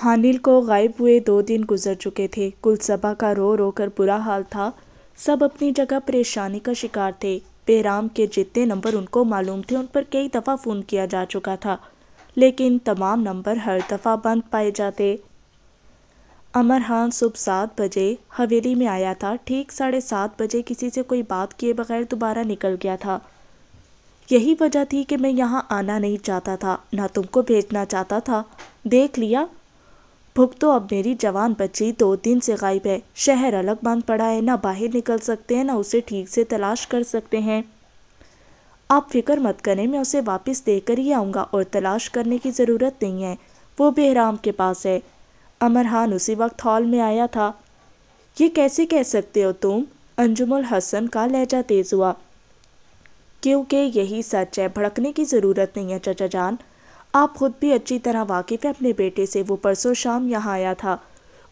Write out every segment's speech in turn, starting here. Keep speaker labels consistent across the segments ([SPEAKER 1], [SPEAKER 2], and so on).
[SPEAKER 1] हानिल को गायब हुए दो दिन गुजर चुके थे कुलसभा का रो रो कर बुरा हाल था सब अपनी जगह परेशानी का शिकार थे बेराम के जितने नंबर उनको मालूम थे उन पर कई दफ़ा फ़ोन किया जा चुका था लेकिन तमाम नंबर हर दफ़ा बंद पाए जाते अमर खान सुबह सात बजे हवेली में आया था ठीक साढ़े सात बजे किसी से कोई बात किए बगैर दोबारा निकल गया था यही वजह थी कि मैं यहाँ आना नहीं चाहता था ना तुमको भेजना चाहता था देख लिया भुगतो अब मेरी जवान बच्ची दो दिन से गायब है शहर अलग बांध पड़ा है ना बाहर निकल सकते हैं ना उसे ठीक से तलाश कर सकते हैं आप फिक्र मत करें मैं उसे वापस देकर ही आऊँगा और तलाश करने की ज़रूरत नहीं है वो बेहराम के पास है अमरहान उसी वक्त हॉल में आया था ये कैसे कह सकते हो तुम अंजुमुल हसन का लहजा तेज हुआ क्योंकि यही सच है भड़कने की ज़रूरत नहीं है चचा जान आप खुद भी अच्छी तरह वाकिफ़ है अपने बेटे से वो परसों शाम यहाँ आया था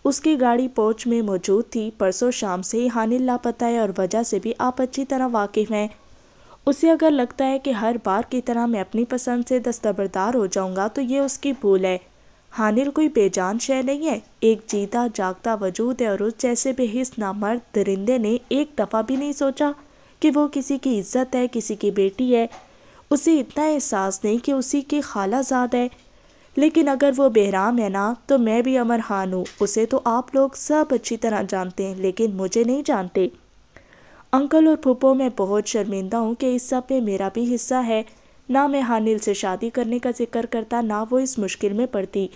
[SPEAKER 1] उसकी गाड़ी पोच में मौजूद थी परसों शाम से ही हानिल लापता है और वजह से भी आप अच्छी तरह वाकिफ़ हैं उसे अगर लगता है कि हर बार की तरह मैं अपनी पसंद से दस्तबरदार हो जाऊंगा तो ये उसकी भूल है हानिल कोई बेजान शह नहीं है एक जीता जागता वजूद है और उस जैसे बेहिस नामर्द दरिंदे ने एक दफ़ा भी नहीं सोचा कि वो किसी की इज्जत है किसी की बेटी है उसे इतना एहसास नहीं कि उसी की खालाजाद है लेकिन अगर वो बेहराम है ना तो मैं भी अमर खान हूँ उसे तो आप लोग सब अच्छी तरह जानते हैं लेकिन मुझे नहीं जानते अंकल और पुप्पो मैं बहुत शर्मिंदा हूँ कि इस सब में मेरा भी हिस्सा है ना मैं हानिल से शादी करने का जिक्र करता ना वो इस मुश्किल में पड़ती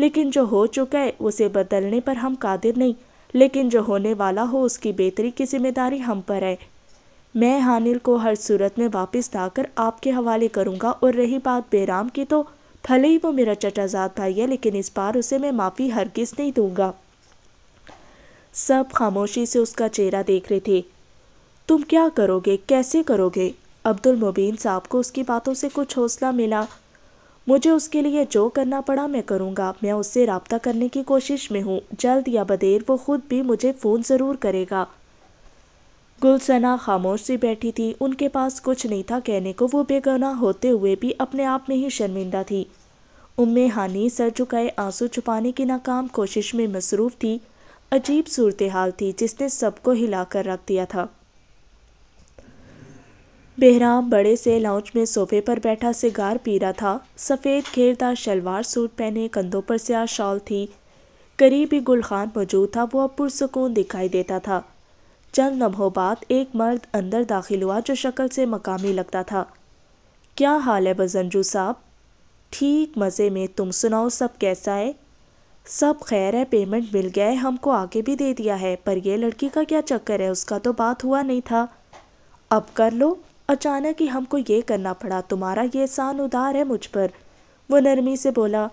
[SPEAKER 1] लेकिन जो हो चुका है उसे बदलने पर हम कादिर नहीं लेकिन जो होने वाला हो उसकी बेहतरी की जिम्मेदारी हम पर है मैं हानिल को हर सूरत में वापस लाकर आपके हवाले करूँगा और रही बात बेराम की तो भले ही वो मेरा चटाजात भाई है लेकिन इस बार उसे मैं माफ़ी हरगिज़ नहीं दूंगा सब खामोशी से उसका चेहरा देख रहे थे तुम क्या करोगे कैसे करोगे अब्दुल मुबीन साहब को उसकी बातों से कुछ हौसला मिला मुझे उसके लिए जो करना पड़ा मैं करूँगा मैं उससे रबता करने की कोशिश में हूँ जल्द या बदेर वो ख़ुद भी मुझे फ़ोन ज़रूर करेगा गुलसना खामोश सी बैठी थी उनके पास कुछ नहीं था कहने को वो बेगुनाह होते हुए भी अपने आप में ही शर्मिंदा थी उम्मे हानि सर झुकाए आंसू छुपाने की नाकाम कोशिश में मसरूफ थी अजीब सूरत हाल थी जिसने सबको हिला कर रख दिया था बेहराम बड़े से लाउंज में सोफे पर बैठा सिगार पी रहा था सफ़ेद घेरदार शलवार सूट पहने कंधों पर से शॉल थी करीबी गुलखान मौजूद था वो अब पुरसकून दिखाई देता था चंद लम्हों बाद एक मर्द अंदर दाखिल हुआ जो शक्ल से मकामी लगता था क्या हाल है बजंजू साहब ठीक मज़े में तुम सुनाओ सब कैसा है सब खैर है पेमेंट मिल गया है हमको आगे भी दे दिया है पर यह लड़की का क्या चक्कर है उसका तो बात हुआ नहीं था अब कर लो अचानक ही हमको ये करना पड़ा तुम्हारा ये एहसान उदार है मुझ पर वो नरमी से बोला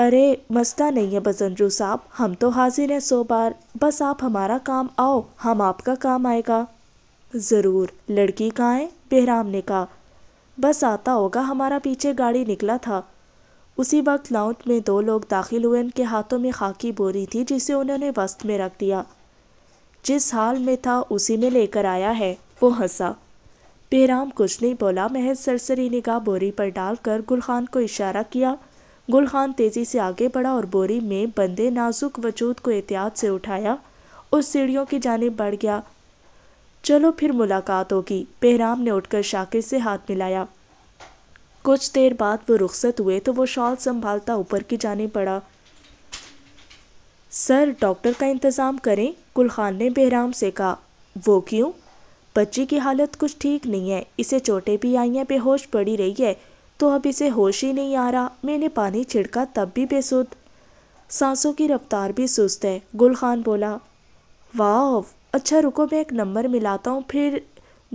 [SPEAKER 1] अरे मसला नहीं है बसंजू साहब हम तो हाजिर हैं सो बार बस आप हमारा काम आओ हम आपका काम आएगा ज़रूर लड़की कहाँ है बेहराम ने कहा बस आता होगा हमारा पीछे गाड़ी निकला था उसी वक्त लाउंज में दो लोग दाखिल हुए उनके हाथों में खाकी बोरी थी जिसे उन्होंने वस्त में रख दिया जिस हाल में था उसी में लेकर आया है वो हंसा बेहराम कुछ नहीं बोला महज सरसरी निगाह बोरी पर डालकर गुलखान को इशारा किया गुल खान तेजी से आगे बढ़ा और बोरी में बंदे नाजुक वजूद को एहतियात से उठाया और सीढ़ियों की जानब बढ़ गया चलो फिर मुलाकात होगी बहराम ने उठकर शाकिर से हाथ मिलाया कुछ देर बाद वो रुखसत हुए तो वो शॉल संभालता ऊपर की जाने पड़ा सर डॉक्टर का इंतज़ाम करें गुल खान ने बहराम से कहा वो क्यों बच्ची की हालत कुछ ठीक नहीं है इसे चोटें भी आई हैं बेहोश पड़ी रही है तो अब इसे होश ही नहीं आ रहा मैंने पानी छिड़का तब भी बेसुध सांसों की रफ्तार भी सुस्त है गुल खान बोला वाह अच्छा रुको मैं एक नंबर मिलाता हूँ फिर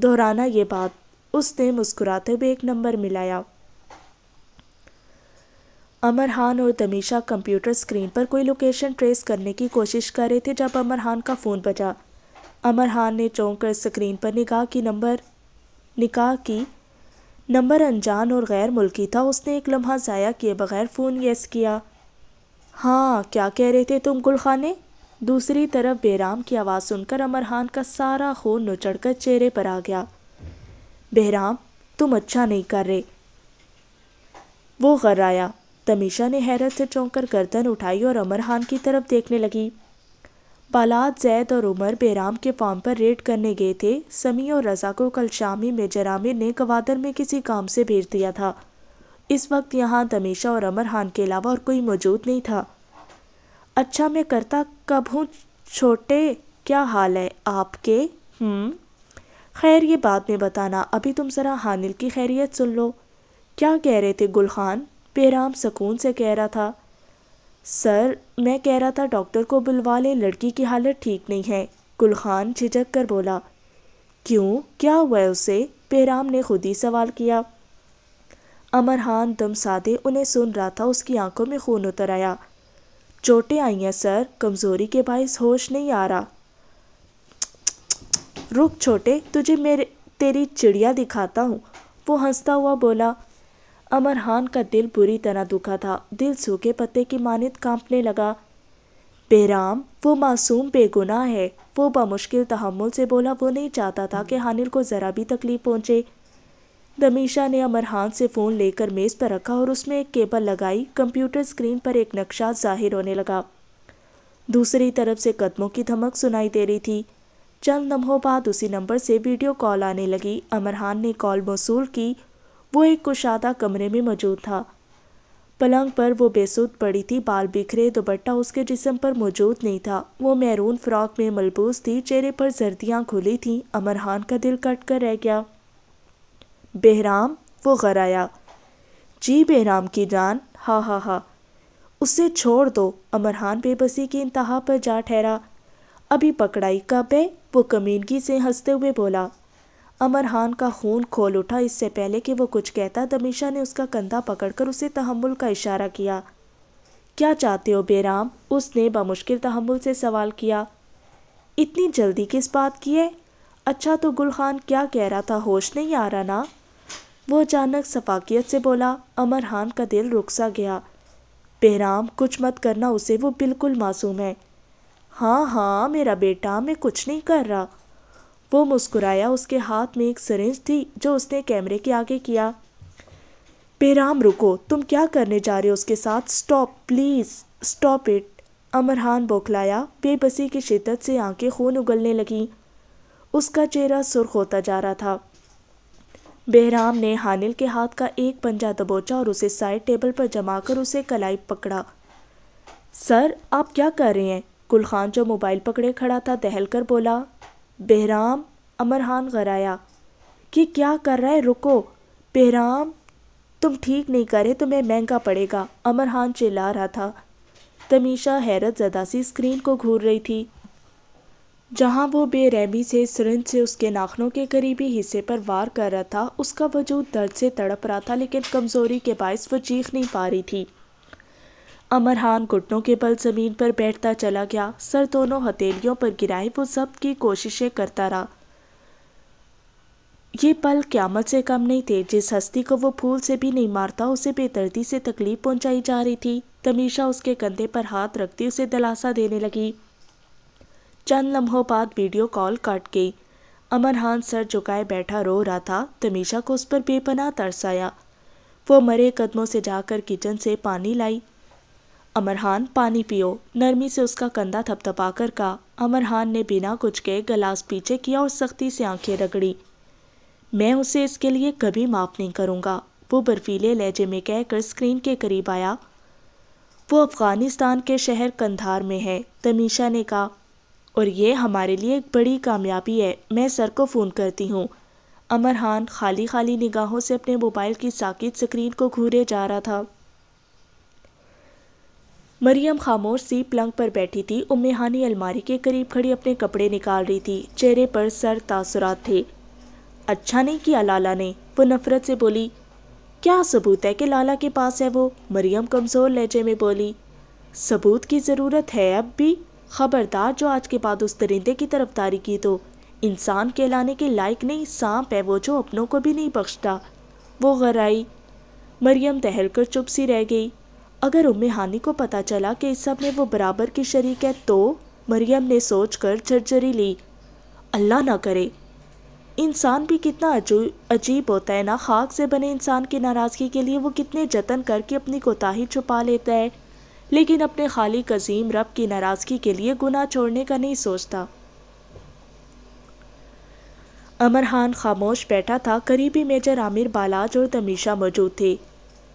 [SPEAKER 1] दोहराना ये बात उसने मुस्कुराते हुए एक नंबर मिलाया अमरहान और तमीशा कंप्यूटर स्क्रीन पर कोई लोकेशन ट्रेस करने की कोशिश कर रहे थे जब अमरहान का फ़ोन बजा अमरहान ने चौंक कर स्क्रीन पर निगाह की नंबर निकाह की नंबर अनजान और गैर मुल्की था उसने एक लम्हा ज़ाया किए बगैर फ़ोन यस किया हाँ क्या कह रहे थे तुम गुलखाने दूसरी तरफ बेराम की आवाज़ सुनकर अमर खान का सारा खून नुचड़कर चेहरे पर आ गया बहराम तुम अच्छा नहीं कर रहे वो आया तमीशा ने हैरत से चौंक कर गर्दन उठाई और अमर खान की तरफ देखने लगी पालात जैद और उमर बेराम के फार्म पर रेड करने गए थे समी और रज़ा को कल शाम ही मेजर आमिर ने गवादर में किसी काम से भेज दिया था इस वक्त यहाँ तमीशा और अमर खान के अलावा और कोई मौजूद नहीं था अच्छा मैं करता कब हूँ छोटे क्या हाल है आपके हम्म खैर ये बाद में बताना अभी तुम ज़रा हानिल की खैरियत सुन लो क्या कह रहे थे गुल खान बेराम सकून से कह रहा था सर मैं कह रहा था डॉक्टर को बुलवा लें लड़की की हालत ठीक नहीं है गुलखान झिझक कर बोला क्यों क्या हुआ है उसे पेराम ने खुद ही सवाल किया अमरहान दम साधे उन्हें सुन रहा था उसकी आंखों में खून उतर आया चोटें आई हैं सर कमज़ोरी के बायस होश नहीं आ रहा रुक छोटे तुझे मेरे तेरी चिड़िया दिखाता हूँ वो हंसता हुआ बोला अमर खान का दिल बुरी तरह दुखा था दिल सूखे पत्ते की मानित कांपने लगा बेराम वो मासूम बेगुनाह है वो बामुश्किल तहमुल से बोला वो नहीं चाहता था कि हानिल को ज़रा भी तकलीफ पहुंचे दमीशा ने अमर खान से फ़ोन लेकर मेज़ पर रखा और उसमें एक केबल लगाई कंप्यूटर स्क्रीन पर एक नक्शा जाहिर होने लगा दूसरी तरफ से कदमों की धमक सुनाई दे रही थी चंद लम्हों बाद उसी नंबर से वीडियो कॉल आने लगी अमरहान ने कॉल मौसू की वो एक कुशादा कमरे में मौजूद था पलंग पर वो बेसुद पड़ी थी बाल बिखरे दुपट्टा उसके जिसम पर मौजूद नहीं था वो मैरून फ्रॉक में मलबूस थी चेहरे पर सर्दियाँ खुली थीं अमरहान का दिल कट कर रह गया बहराम वो आया जी बहराम की जान हा हा हा उसे छोड़ दो अमरहान बेबसी की इंतहा पर जा ठहरा अभी पकड़ाई कब है वो कमीनगी से हंसते हुए बोला अमर खान का खून खोल उठा इससे पहले कि वो कुछ कहता दमीशा ने उसका कंधा पकड़कर उसे तहमुल का इशारा किया क्या चाहते हो बेराम उसने बमुश्किल तहमुल से सवाल किया इतनी जल्दी किस बात की है अच्छा तो गुल खान क्या कह रहा था होश नहीं आ रहा ना वो अचानक सफाकियत से बोला अमर खान का दिल रुक सा गया बेराम कुछ मत करना उसे वो बिल्कुल मासूम है हाँ हाँ मेरा बेटा मैं कुछ नहीं कर रहा वो मुस्कुराया उसके हाथ में एक सरेंज थी जो उसने कैमरे के आगे किया बेराम रुको तुम क्या करने जा रहे हो उसके साथ स्टॉप प्लीज़ स्टॉप इट अमरहान बौखलाया बेबसी की शिद्दत से आंखें खून उगलने लगीं उसका चेहरा सुर्ख होता जा रहा था बेहराम ने हानिल के हाथ का एक पंजा दबोचा और उसे साइड टेबल पर जमाकर उसे कलाई पकड़ा सर आप क्या कर रहे हैं कुलखान जो मोबाइल पकड़े खड़ा था दहल कर बोला बहराम अमरहान कराया कि क्या कर रहा है रुको बहराम तुम ठीक नहीं करे तुम्हें महंगा पड़ेगा अमरहान चिल्ला रहा था तमीशा हैरत ज़दा सी स्क्रीन को घूर रही थी जहाँ वो बेरहमी से सुरंज से उसके नाखनों के करीबी हिस्से पर वार कर रहा था उसका वजूद दर्द से तड़प रहा था लेकिन कमज़ोरी के बायस वो चीख नहीं पा रही थी अमरहान घुटनों के बल ज़मीन पर बैठता चला गया सर दोनों हथेलियों पर गिराए वो सब की कोशिशें करता रहा ये पल क्यामत से कम नहीं थे जिस हस्ती को वो फूल से भी नहीं मारता उसे बेदर्दी से तकलीफ पहुंचाई जा रही थी तमीशा उसके कंधे पर हाथ रखती उसे दिलासा देने लगी चंद लम्हों बाद वीडियो कॉल काट गई अमरहान सर झुकाए बैठा रो रहा था तमीशा को उस पर बेपनाह तरसाया वो मरे कदमों से जाकर किचन से पानी लाई अमरहान पानी पियो नरमी से उसका कंधा थपथपाकर कहा अमरहान ने बिना कुछ कहे गलास पीछे किया और सख्ती से आंखें रगड़ी मैं उसे इसके लिए कभी माफ नहीं करूँगा वो बर्फीले लहजे में कहकर स्क्रीन के करीब आया वो अफगानिस्तान के शहर कंधार में है तमीशा ने कहा और ये हमारे लिए एक बड़ी कामयाबी है मैं सर को फ़ोन करती हूँ अमरहान खाली खाली निगाहों से अपने मोबाइल की साकित स्क्रीन को घूरे जा रहा था मरियम खामोश सी पलंग पर बैठी थी उम्मेहानी अलमारी के करीब खड़ी अपने कपड़े निकाल रही थी चेहरे पर सर तासुरात थे अच्छा नहीं किया लाला ने वो नफरत से बोली क्या सबूत है कि लाला के पास है वो मरियम कमज़ोर लहजे में बोली सबूत की ज़रूरत है अब भी खबरदार जो आज के बाद उस दरिंदे की तरफदारी की तो इंसान कहलाने के लायक नहीं सांप है वो जो अपनों को भी नहीं बख्शता वो आई मरियम टहल कर चुप सी रह गई अगर उम्मे हानि को पता चला कि इस सब में वो बराबर की शरीक है तो मरियम ने सोच कर झरझरी ली अल्लाह ना करे इंसान भी कितना अजीब होता है ना खाक से बने इंसान की नाराज़गी के लिए वो कितने जतन करके अपनी कोताही छुपा लेता है लेकिन अपने खाली कजीम रब की नाराज़गी के लिए गुना छोड़ने का नहीं सोचता अमर खान खामोश बैठा था करीबी मेजर आमिर बालाज और तमीशा मौजूद थे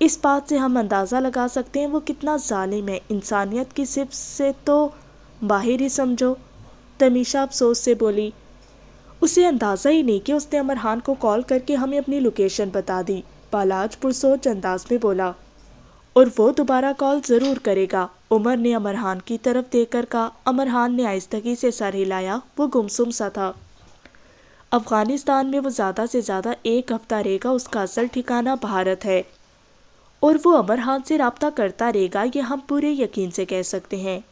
[SPEAKER 1] इस बात से हम अंदाज़ा लगा सकते हैं वो कितना ालिम है इंसानियत की सिर्फ से तो बाहर ही समझो तमीशा अफसोस से बोली उसे अंदाज़ा ही नहीं कि उसने अमर खान को कॉल करके हमें अपनी लोकेशन बता दी बालाज पुरसोच अंदाज में बोला और वो दोबारा कॉल ज़रूर करेगा उमर ने अमर खान की तरफ देखकर कहा अमर खान ने आहिस्तगी से सर हिलाया वो गुमसुम सा था अफ़गानिस्तान में वो ज़्यादा से ज़्यादा एक हफ्ता रहेगा उसका असल ठिकाना भारत है और वो अमरहान से रबता करता रहेगा ये हम पूरे यकीन से कह सकते हैं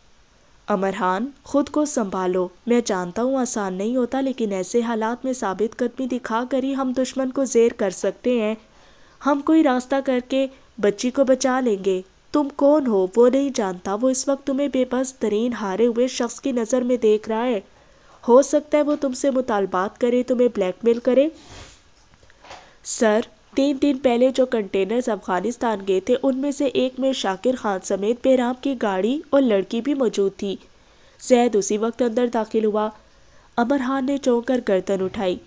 [SPEAKER 1] अमरहान खुद को संभालो मैं जानता हूँ आसान नहीं होता लेकिन ऐसे हालात में साबित कदमी दिखा कर ही हम दुश्मन को जेर कर सकते हैं हम कोई रास्ता करके बच्ची को बचा लेंगे तुम कौन हो वो नहीं जानता वो इस वक्त तुम्हें बेबस तरीन हारे हुए शख्स की नज़र में देख रहा है हो सकता है वो तुमसे मुतालबात करे तुम्हें ब्लैकमेल करे सर तीन दिन पहले जो कंटेनर्स अफगानिस्तान गए थे उनमें से एक में शाकिर खान समेत बेराम की गाड़ी और लड़की भी मौजूद थी जैद उसी वक्त अंदर दाखिल हुआ अमर खान ने चौंक कर गर्दन उठाई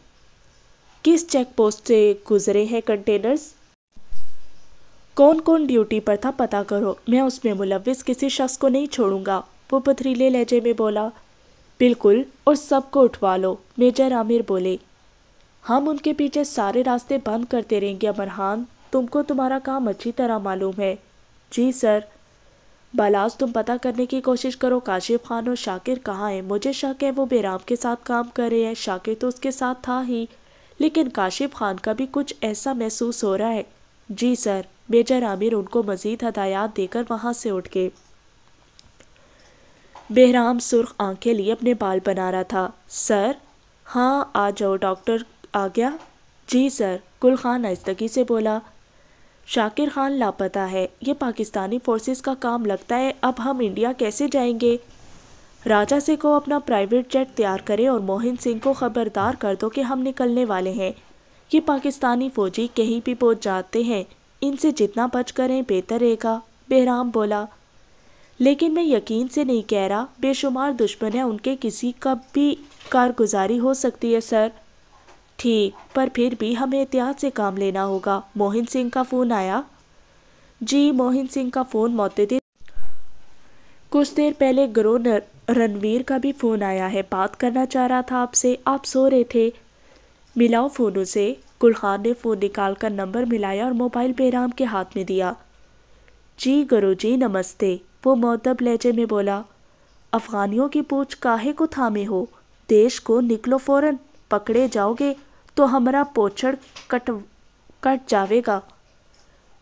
[SPEAKER 1] किस चेक पोस्ट से गुजरे हैं कंटेनर्स कौन कौन ड्यूटी पर था पता करो मैं उसमें मुलविस किसी शख्स को नहीं छोड़ूंगा वो पथरीले लहजे में बोला बिल्कुल और सबको उठवा लो मेजर आमिर बोले हम उनके पीछे सारे रास्ते बंद करते रहेंगे अमरहान तुमको तुम्हारा काम अच्छी तरह मालूम है जी सर बलास तुम पता करने की कोशिश करो काशिफ खान और शाकिर कहाँ हैं मुझे शक है वो बेराम के साथ काम कर रहे हैं शाकिर तो उसके साथ था ही लेकिन काशिफ खान का भी कुछ ऐसा महसूस हो रहा है जी सर मेजर आमिर उनको मजीद हदायत देकर वहाँ से उठ गए बेहराम सुर्ख आंखें लिए अपने बाल बना रहा था सर हाँ आ जाओ डॉक्टर आ गया जी सर गुल खान आहिस्तगी से बोला शाकिर खान लापता है ये पाकिस्तानी फोर्सेस का काम लगता है अब हम इंडिया कैसे जाएंगे राजा से को अपना प्राइवेट जेट तैयार करें और मोहन सिंह को खबरदार कर दो कि हम निकलने वाले हैं ये पाकिस्तानी फौजी कहीं भी पहुँच जाते हैं इनसे जितना बच करें बेहतर रहेगा बहराम बोला लेकिन मैं यकीन से नहीं कह रहा बेशुमार दुश्मन है उनके किसी का भी कारगुजारी हो सकती है सर ठीक पर फिर भी हमें एहतियात से काम लेना होगा मोहन सिंह का फ़ोन आया जी मोहन सिंह का फ़ोन मोतदिर कुछ देर पहले ग्रो रणवीर का भी फ़ोन आया है बात करना चाह रहा था आपसे आप सो रहे थे मिलाओ फ़ोनों से गुलखान ने फ़ोन निकाल कर नंबर मिलाया और मोबाइल बेराम के हाथ में दिया जी गुरु जी नमस्ते वो मोतब लहजे में बोला अफ़गानियों की पूछ काहे को थामे हो देश को निकलो फ़ौरन पकड़े जाओगे तो हमारा पोछड़ कट कट जाएगा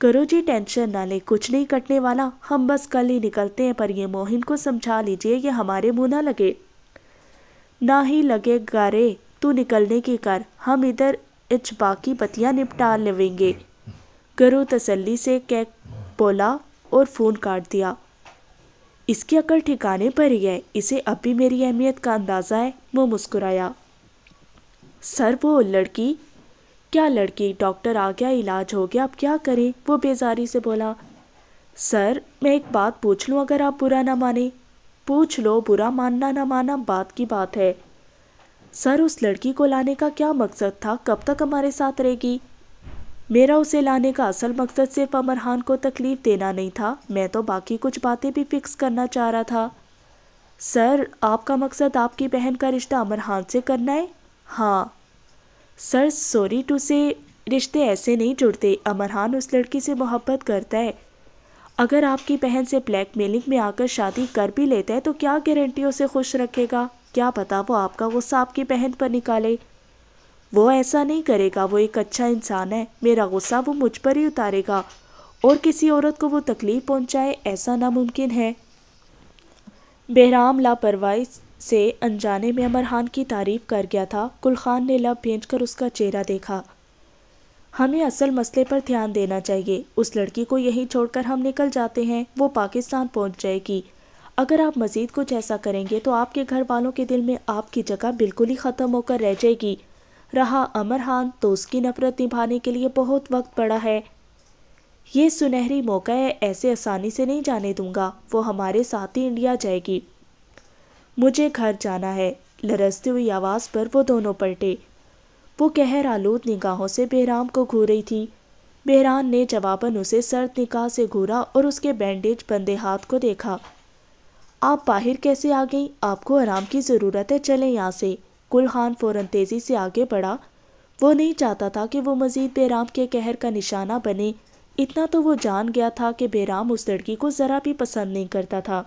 [SPEAKER 1] करो जी टेंशन ना ले कुछ नहीं कटने वाला हम बस कल ही निकलते हैं पर ये मोहिन को समझा लीजिए ये हमारे मुँह ना लगे ना ही लगेगा गारे तू निकलने की कर हम इधर इच बाकी पतियाँ निपटा लेवेंगे करो तसल्ली से कह बोला और फ़ोन काट दिया इसकी अकल ठिकाने पर ही है इसे अब भी मेरी अहमियत का अंदाज़ा है वो मुस्कुराया सर वो लड़की क्या लड़की डॉक्टर आ गया इलाज हो गया अब क्या करें वो बेजारी से बोला सर मैं एक बात पूछ लूँ अगर आप बुरा ना माने पूछ लो बुरा मानना ना माना बात की बात है सर उस लड़की को लाने का क्या मकसद था कब तक हमारे साथ रहेगी मेरा उसे लाने का असल मकसद सिर्फ अमर खान को तकलीफ देना नहीं था मैं तो बाकी कुछ बातें भी फिक्स करना चाह रहा था सर आपका मकसद आपकी बहन का रिश्ता अमर खान से करना है हाँ सर सॉरी टू से रिश्ते ऐसे नहीं जुड़ते अमरहान उस लड़की से मोहब्बत करता है अगर आपकी बहन से ब्लैकमेलिंग में आकर शादी कर भी लेता है तो क्या गारंटी उसे खुश रखेगा क्या पता वो आपका गुस्सा आपकी बहन पर निकाले वो ऐसा नहीं करेगा वो एक अच्छा इंसान है मेरा गुस्सा वो मुझ पर ही उतारेगा और किसी औरत को वो तकलीफ़ पहुंचाए ऐसा नामुमकिन है बहराम लापरवाही से अनजाने में अमर खान की तारीफ कर गया था कुल ख़ान ने लब कर उसका चेहरा देखा हमें असल मसले पर ध्यान देना चाहिए उस लड़की को यहीं छोड़कर हम निकल जाते हैं वो पाकिस्तान पहुंच जाएगी अगर आप मज़ीद कुछ ऐसा करेंगे तो आपके घर वालों के दिल में आपकी जगह बिल्कुल ही ख़त्म होकर रह जाएगी रहा अमर खान तो उसकी नफरत निभाने के लिए बहुत वक्त पड़ा है ये सुनहरी मौका है ऐसे आसानी से नहीं जाने दूंगा वो हमारे साथ ही इंडिया जाएगी मुझे घर जाना है लरसती हुई आवाज़ पर वो दोनों पलटे वो कहर आलूद निगाहों से बेहराम को घू रही थी बहरान ने जवाबन उसे सर्द निकाह से घूरा और उसके बैंडेज बंदे हाथ को देखा आप बाहर कैसे आ गई आपको आराम की ज़रूरत है चलें यहाँ से कुलहान खान फ़ौरन तेज़ी से आगे बढ़ा वो नहीं चाहता था कि वो मज़ीद बेराम के कहर का निशाना बने इतना तो वो जान गया था कि बेराम उस लड़की को ज़रा भी पसंद नहीं करता था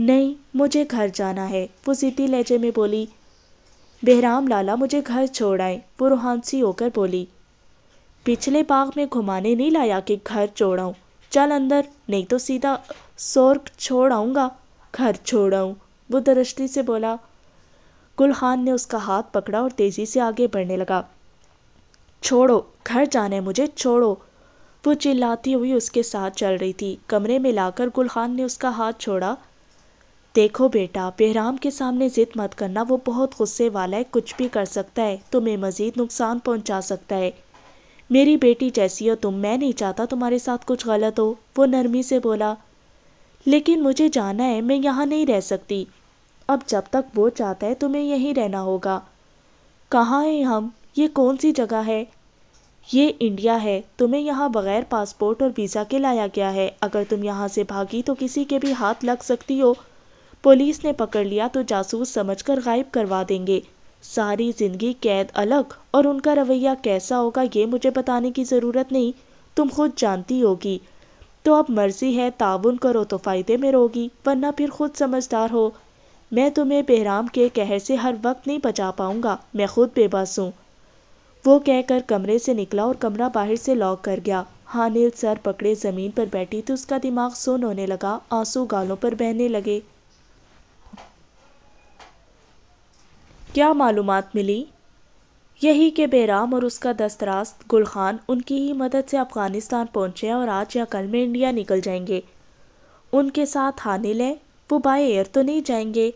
[SPEAKER 1] नहीं मुझे घर जाना है वो ज़िद्दी लहजे में बोली बहराम लाला मुझे घर छोड़ आए वो रूहानसी होकर बोली पिछले बाग में घुमाने नहीं लाया कि घर छोड़ आऊँ चल अंदर नहीं तो सीधा सोर्ग छोड़ आऊँगा घर छोड़ आऊँ वो दृष्टि से बोला गुल खान ने उसका हाथ पकड़ा और तेज़ी से आगे बढ़ने लगा छोड़ो घर जाने मुझे छोड़ो वो चिल्लाती हुई उसके साथ चल रही थी कमरे में लाकर गुल खान ने उसका हाथ छोड़ा देखो बेटा बेहराम के सामने जिद मत करना वो बहुत गुस्से वाला है कुछ भी कर सकता है तुम्हें मज़ीद नुकसान पहुंचा सकता है मेरी बेटी जैसी हो तुम मैं नहीं चाहता तुम्हारे साथ कुछ गलत हो वो नरमी से बोला लेकिन मुझे जाना है मैं यहाँ नहीं रह सकती अब जब तक वो चाहता है तुम्हें यहीं रहना होगा कहाँ हैं हम ये कौन सी जगह है ये इंडिया है तुम्हें यहाँ बगैर पासपोर्ट और वीज़ा के लाया गया है अगर तुम यहाँ से भागी तो किसी के भी हाथ लग सकती हो पुलिस ने पकड़ लिया तो जासूस समझकर गायब करवा देंगे सारी जिंदगी कैद अलग और उनका रवैया कैसा होगा ये मुझे बताने की ज़रूरत नहीं तुम खुद जानती होगी तो अब मर्जी है ताउन करो तो फ़ायदे में रहोगी वरना फिर खुद समझदार हो मैं तुम्हें बेहराम के कहर से हर वक्त नहीं बचा पाऊंगा मैं खुद बेबस हूँ वो कहकर कमरे से निकला और कमरा बाहर से लॉक कर गया हानिल सर पकड़े ज़मीन पर बैठी तो उसका दिमाग सुन होने लगा आंसू गालों पर बहने लगे क्या मालूम मिली यही के बेराम और उसका दस्तरास्त गुलखान उनकी ही मदद से अफ़गानिस्तान पहुंचे और आज या कल में इंडिया निकल जाएंगे उनके साथ हाने लें वो बाय एयर तो नहीं जाएंगे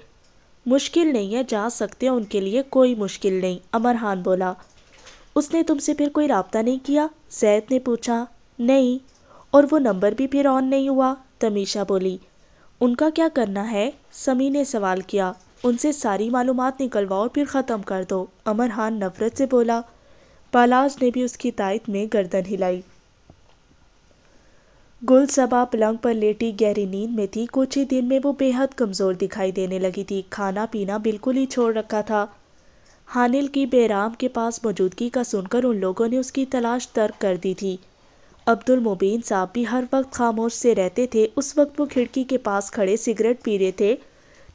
[SPEAKER 1] मुश्किल नहीं है जा सकते हैं उनके लिए कोई मुश्किल नहीं अमर खान बोला उसने तुमसे फिर कोई रबता नहीं किया जैद ने पूछा नहीं और वो नंबर भी फिर ऑन नहीं हुआ तमीशा बोली उनका क्या करना है समी ने सवाल किया उनसे सारी मालूम निकलवाओ फिर ख़त्म कर दो अमर खान नफ़रत से बोला पालाज ने भी उसकी तायत में गर्दन हिलाई सबा पलंग पर लेटी गहरी नींद में थी कुछ ही दिन में वो बेहद कमज़ोर दिखाई देने लगी थी खाना पीना बिल्कुल ही छोड़ रखा था हानिल की बेराम के पास मौजूदगी का सुनकर उन लोगों ने उसकी तलाश तर्क कर दी थी अब्दुल मुबीन साहब भी हर वक्त खामोश से रहते थे उस वक्त वो खिड़की के पास खड़े सिगरेट पी रहे थे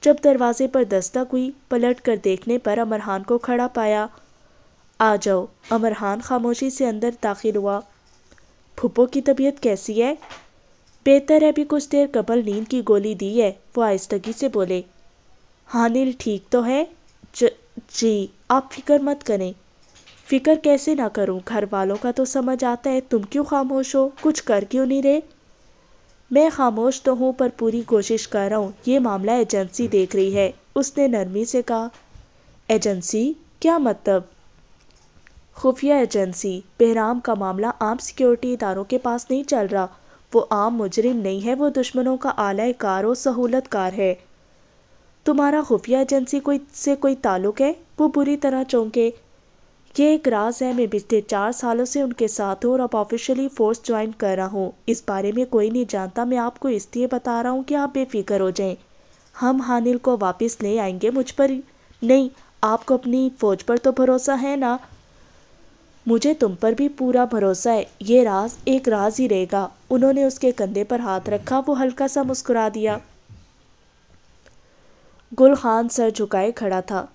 [SPEAKER 1] जब दरवाजे पर दस्तक हुई पलट कर देखने पर अमरहान को खड़ा पाया आ जाओ अमरहान खामोशी से अंदर दाखिल हुआ फूपो की तबीयत कैसी है बेहतर है भी कुछ देर कबल नींद की गोली दी है वो आहिस्तगी से बोले हानिल ठीक तो है ज, जी आप फिक्र मत करें फिक्र कैसे ना करूं घर वालों का तो समझ आता है तुम क्यों खामोश हो कुछ कर क्यों नहीं रहे मैं खामोश तो हूँ पर पूरी कोशिश कर रहा हूँ ये मामला एजेंसी देख रही है उसने नरमी से कहा एजेंसी क्या मतलब खुफिया एजेंसी बहराम का मामला आम सिक्योरिटी इदारों के पास नहीं चल रहा वो आम मुजरिम नहीं है वो दुश्मनों का आलाय कार और सहूलत कार है तुम्हारा खुफिया एजेंसी कोई से कोई ताल्लुक है वो बुरी तरह चौंके ये एक राज है मैं पिछले चार सालों से उनके साथ हूँ और अब ऑफिशियली फोर्स ज्वाइन कर रहा हूँ इस बारे में कोई नहीं जानता मैं आपको इसलिए बता रहा हूँ कि आप बेफिक्र हो जाएं हम हानिल को वापस ले आएंगे मुझ पर नहीं आपको अपनी फौज पर तो भरोसा है ना मुझे तुम पर भी पूरा भरोसा है ये राज एक राज ही रहेगा उन्होंने उसके कंधे पर हाथ रखा वो हल्का सा मुस्कुरा दिया गुल खान सर झुकाए खड़ा था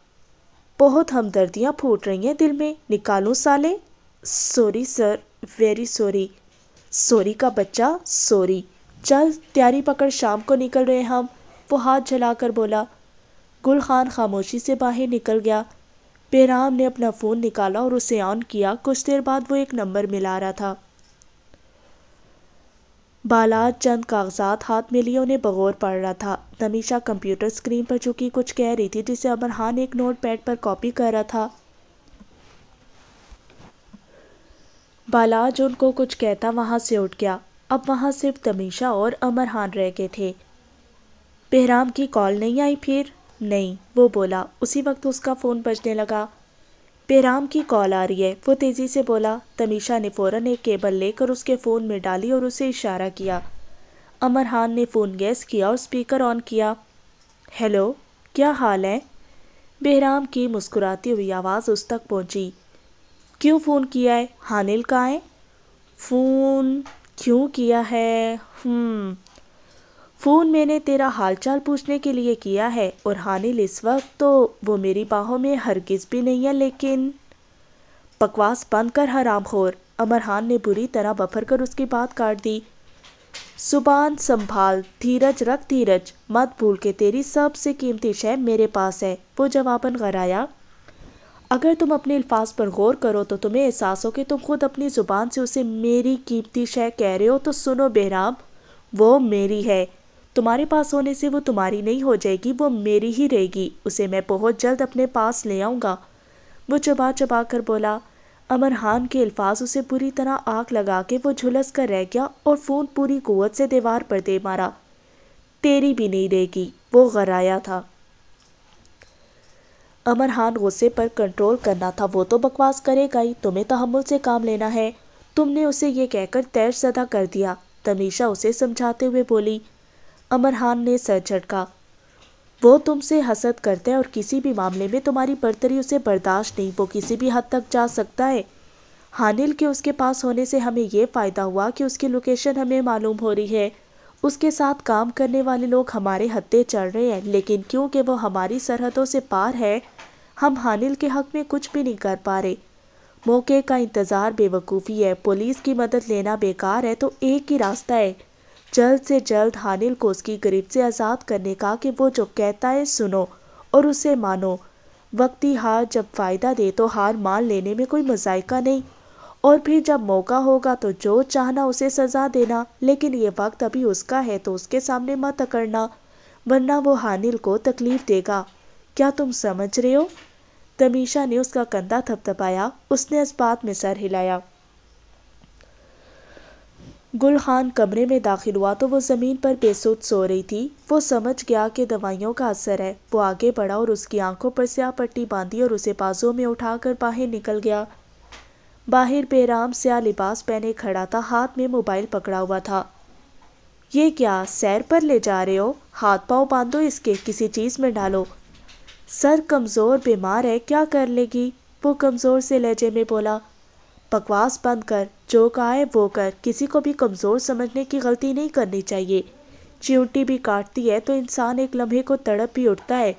[SPEAKER 1] बहुत हमदर्दियाँ फूट रही हैं दिल में निकालो साले sorry sir very sorry sorry का बच्चा सॉरी चल तैयारी पकड़ शाम को निकल रहे हम वो हाथ जलाकर बोला गुल खान खामोशी से बाहर निकल गया बेराम ने अपना फ़ोन निकाला और उसे ऑन किया कुछ देर बाद वो एक नंबर मिला रहा था बालाज चंद कागजात हाथ में लिए उन्हें बगौर पढ़ रहा था तमीशा कंप्यूटर स्क्रीन पर चुकी कुछ कह रही थी जिसे अमर हान एक नोट पैड पर कॉपी कर रहा था बालाज उनको कुछ कहता वहां से उठ गया अब वहां सिर्फ तमीशा और अमर हान रह गए थे बहराम की कॉल नहीं आई फिर नहीं वो बोला उसी वक्त उसका फ़ोन बजने लगा बैराम की कॉल आ रही है वो तेजी से बोला तमीशा ने फौरन एक केबल लेकर उसके फ़ोन में डाली और उसे इशारा किया अमरहान ने फ़ोन गैस किया और स्पीकर ऑन किया हेलो क्या हाल है बेहराम की मुस्कुराती हुई आवाज़ उस तक पहुंची क्यों फ़ोन किया है हानिल का है फ़ोन क्यों किया है हम्म फ़ोन मैंने तेरा हालचाल पूछने के लिए किया है और हानिल इस वक्त तो वो मेरी बाहों में हरगिज़ भी नहीं है लेकिन बकवास बंद कर हराम खोर अमर खान ने बुरी तरह बफर कर उसकी बात काट दी सुबान संभाल धीरज रख धीरज मत भूल के तेरी सबसे कीमती शय मेरे पास है वो जवाबन गराया अगर तुम अपने अल्फाज पर गौर करो तो तुम्हें एहसास हो कि तुम खुद अपनी ज़ुबान से उसे मेरी कीमती शय कह रहे हो तो सुनो बेहराम वो मेरी है तुम्हारे पास होने से वो तुम्हारी नहीं हो जाएगी वो मेरी ही रहेगी उसे मैं बहुत जल्द अपने पास ले आऊँगा वो चबा चबा कर बोला अमर खान के अल्फाज उसे बुरी तरह आग लगा के वो झुलस कर रह गया और फ़ोन पूरी कुत से दीवार पर दे मारा तेरी भी नहीं रहेगी वो गराया था अमर खान गुस्से पर कंट्रोल करना था वो तो बकवास करेगा ही तुम्हें तहमुल से काम लेना है तुमने उसे ये कहकर तैर सदा कर दिया तमीशा उसे समझाते हुए बोली अमरहान ने सर झटका वो तुमसे हसद करते हैं और किसी भी मामले में तुम्हारी बर्तरी उसे बर्दाश्त नहीं वो किसी भी हद तक जा सकता है हानिल के उसके पास होने से हमें यह फ़ायदा हुआ कि उसकी लोकेशन हमें मालूम हो रही है उसके साथ काम करने वाले लोग हमारे हत्ते चढ़ रहे हैं लेकिन क्योंकि वो हमारी सरहदों से पार है हम हानिल के हक में कुछ भी नहीं कर पा रहे मौके का इंतज़ार बेवकूफ़ी है पुलिस की मदद लेना बेकार है तो एक ही रास्ता है जल्द से जल्द हानिल को उसकी गरीब से आज़ाद करने का कि वो जो कहता है सुनो और उसे मानो वक्ती हार जब फ़ायदा दे तो हार मान लेने में कोई मज़ायका नहीं और फिर जब मौका होगा तो जो चाहना उसे सज़ा देना लेकिन ये वक्त अभी उसका है तो उसके सामने मत अकड़ना वरना वो हानिल को तकलीफ देगा क्या तुम समझ रहे हो तमीशा ने उसका कंधा थपथपाया उसने इस बात में सर हिलाया गुल खान कमरे में दाखिल हुआ तो वो ज़मीन पर बेसुद सो रही थी वो समझ गया कि दवाइयों का असर है वो आगे बढ़ा और उसकी आंखों पर स्याह पट्टी बांधी और उसे बाजों में उठाकर बाहर निकल गया बाहर बेराम स्या लिबास पहने खड़ा था हाथ में मोबाइल पकड़ा हुआ था ये क्या सैर पर ले जा रहे हो हाथ पाँव बांधो इसके किसी चीज़ में डालो सर कमज़ोर बीमार है क्या कर लेगी वो कमज़ोर से लहजे में बोला बकवास बंद कर जो गाय कर किसी को भी कमज़ोर समझने की गलती नहीं करनी चाहिए चिंटी भी काटती है तो इंसान एक लम्हे को तड़प भी उठता है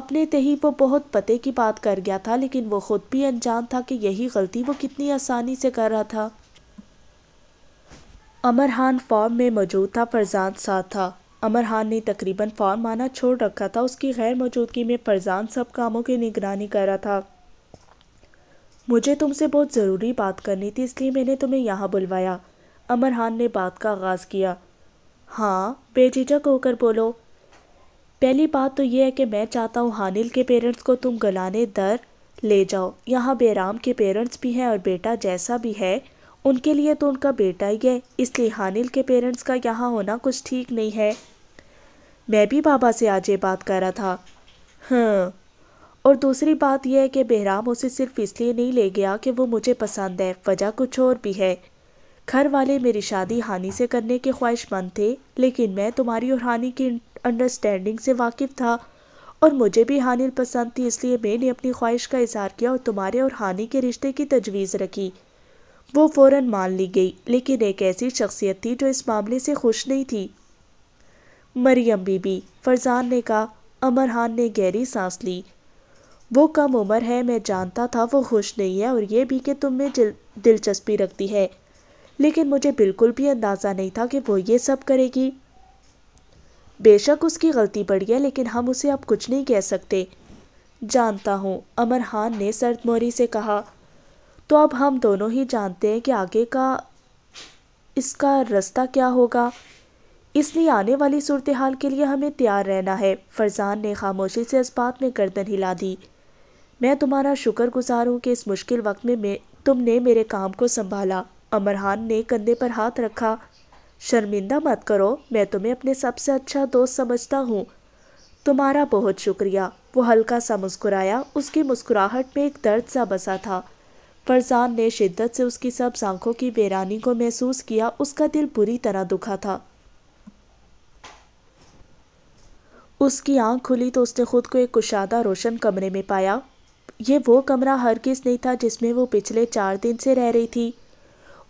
[SPEAKER 1] अपने ते ही वो बहुत पते की बात कर गया था लेकिन वो खुद भी अनजान था कि यही गलती वो कितनी आसानी से कर रहा था अमरहान फॉर्म में मौजूद था फरजान साथ था अमरहान ने तकरीबन फॉर्म आना छोड़ रखा था उसकी गैर मौजूदगी में फरजान सब कामों की निगरानी कर रहा था मुझे तुमसे बहुत ज़रूरी बात करनी थी इसलिए मैंने तुम्हें यहाँ बुलवाया अमरहान ने बात का आगाज़ किया हाँ बेझिझक होकर बोलो पहली बात तो यह है कि मैं चाहता हूँ हानिल के पेरेंट्स को तुम गलाने दर ले जाओ यहाँ बेराम के पेरेंट्स भी हैं और बेटा जैसा भी है उनके लिए तो उनका बेटा ही है इसलिए हानिल के पेरेंट्स का यहाँ होना कुछ ठीक नहीं है मैं भी बाबा से आज ये बात कर रहा था हाँ और दूसरी बात यह है कि बहराम उसे सिर्फ इसलिए नहीं ले गया कि वो मुझे पसंद है वजह कुछ और भी है घर वाले मेरी शादी हानि से करने के ख्वाहिशमंद थे लेकिन मैं तुम्हारी और हानि की अंडरस्टैंडिंग से वाकिफ़ था और मुझे भी हानिल पसंद थी इसलिए मैंने अपनी ख्वाहिश का इजहार किया और तुम्हारे और हानि के रिश्ते की तजवीज़ रखी वो फ़ौर मान ली गई लेकिन एक ऐसी शख्सियत थी जो इस मामले से खुश नहीं थी मरियम बीबी फरजान ने कहा अमर हान ने गहरी सांस ली वो कम उम्र है मैं जानता था वो खुश नहीं है और ये भी कि तुम में दिलचस्पी रखती है लेकिन मुझे बिल्कुल भी अंदाज़ा नहीं था कि वो ये सब करेगी बेशक उसकी गलती बढ़ी है लेकिन हम उसे अब कुछ नहीं कह सकते जानता हूँ अमर खान ने सर्द मोरी से कहा तो अब हम दोनों ही जानते हैं कि आगे का इसका रास्ता क्या होगा इसलिए आने वाली सूरत हाल के लिए हमें तैयार रहना है फरजान ने खामोशी से इस बात में गर्दन हिला दी मैं तुम्हारा शुक्र गुज़ार हूँ कि इस मुश्किल वक्त में मैं तुमने मेरे काम को संभाला अमरहान ने कंधे पर हाथ रखा शर्मिंदा मत करो मैं तुम्हें अपने सबसे अच्छा दोस्त समझता हूँ तुम्हारा बहुत शुक्रिया वो हल्का सा मुस्कुराया उसकी मुस्कुराहट में एक दर्द सा बसा था फरजान ने शिद्दत से उसकी सब आंखों की बेरानी को महसूस किया उसका दिल बुरी तरह दुखा था उसकी आंख खुली तो उसने खुद को एक कुशादा रोशन कमरे में पाया ये वो कमरा हर किस नहीं था जिसमें वो पिछले चार दिन से रह रही थी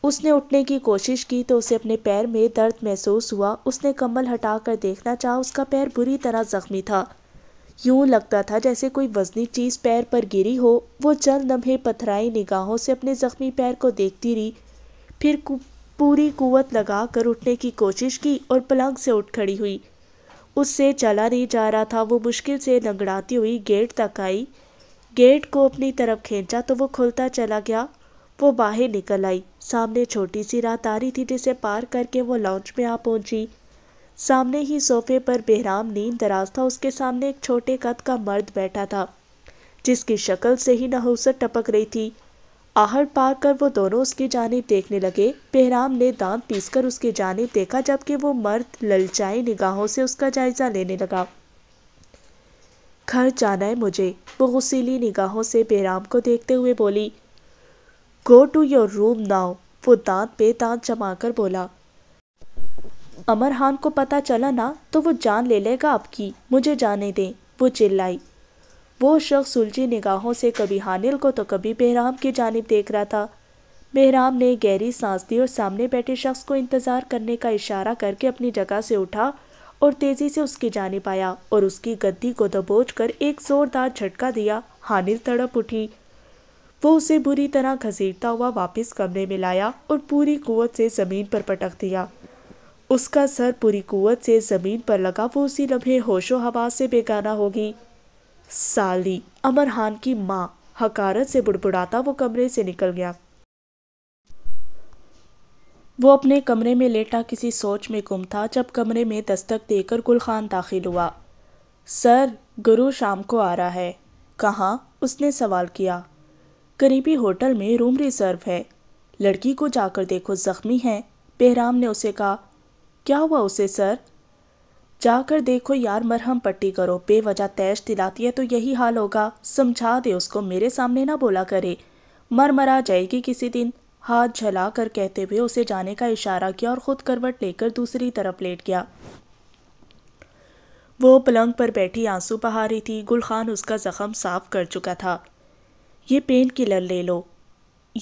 [SPEAKER 1] उसने उठने की कोशिश की तो उसे अपने पैर में दर्द महसूस हुआ उसने कम्बल हटाकर देखना चाहा उसका पैर बुरी तरह ज़ख्मी था यूं लगता था जैसे कोई वजनी चीज़ पैर पर गिरी हो वो जल नम्हे पथराई निगाहों से अपने ज़ख्मी पैर को देखती रही फिर पूरी कुवत लगा कर उठने की कोशिश की और पलंग से उठ खड़ी हुई उससे चला नहीं जा रहा था वो मुश्किल से लंगड़ाती हुई गेट तक आई गेट को अपनी तरफ खींचा तो वो खुलता चला गया वो बाहर निकल आई सामने छोटी सी रात आ रही थी जिसे पार करके वो लॉन्च में आ पहुंची सामने ही सोफे पर बेहराम नींद दराज था उसके सामने एक छोटे कद का मर्द बैठा था जिसकी शक्ल से ही नहूसत टपक रही थी आहट पार कर वो दोनों उसकी जानब देखने लगे बेहराम ने दांत पीसकर उसकी जानब देखा जबकि वो मर्द ललचाई निगाहों से उसका जायजा लेने लगा घर जाना है मुझे वो गुसीली निगाहों से बेराम को देखते हुए बोली go to your room now वो दांत पे दांत जमाकर बोला अमर खान को पता चला ना तो वो जान ले लेगा आपकी मुझे जाने दें वो चिल्लाई वो शख्स उलझी निगाहों से कभी हानिल को तो कभी बेहराम की जानब देख रहा था बेहराम ने गहरी सांस दी और सामने बैठे शख्स को इंतज़ार करने का इशारा करके अपनी जगह से उठा और तेजी से उसकी जाने पाया और उसकी गद्दी को दबोच कर एक जोरदार झटका दिया हानिल तड़प उठी वो उसे बुरी तरह घसीटता हुआ वापस कमरे में लाया और पूरी कुवत से ज़मीन पर पटक दिया उसका सर पूरी कुवत से ज़मीन पर लगा वो उसी लम्हे होशो हवा से बेगाना होगी साली अमरहान की माँ हकारत से बुड़बुड़ाता वो कमरे से निकल गया वो अपने कमरे में लेटा किसी सोच में गुम था जब कमरे में दस्तक देकर गुल खान दाखिल हुआ सर गुरु शाम को आ रहा है कहाँ उसने सवाल किया करीबी होटल में रूम रिजर्व है लड़की को जाकर देखो जख्मी है बेहराम ने उसे कहा क्या हुआ उसे सर जाकर देखो यार मरहम पट्टी करो बेवजह तैश दिलाती है तो यही हाल होगा समझा दे उसको मेरे सामने ना बोला करे मर मरा जाएगी किसी दिन हाथ झला कर कहते हुए उसे जाने का इशारा किया और खुद करवट लेकर दूसरी तरफ लेट गया वो पलंग पर बैठी आंसू बहा रही थी गुल खान उसका ज़ख्म साफ कर चुका था ये पेन किलर ले लो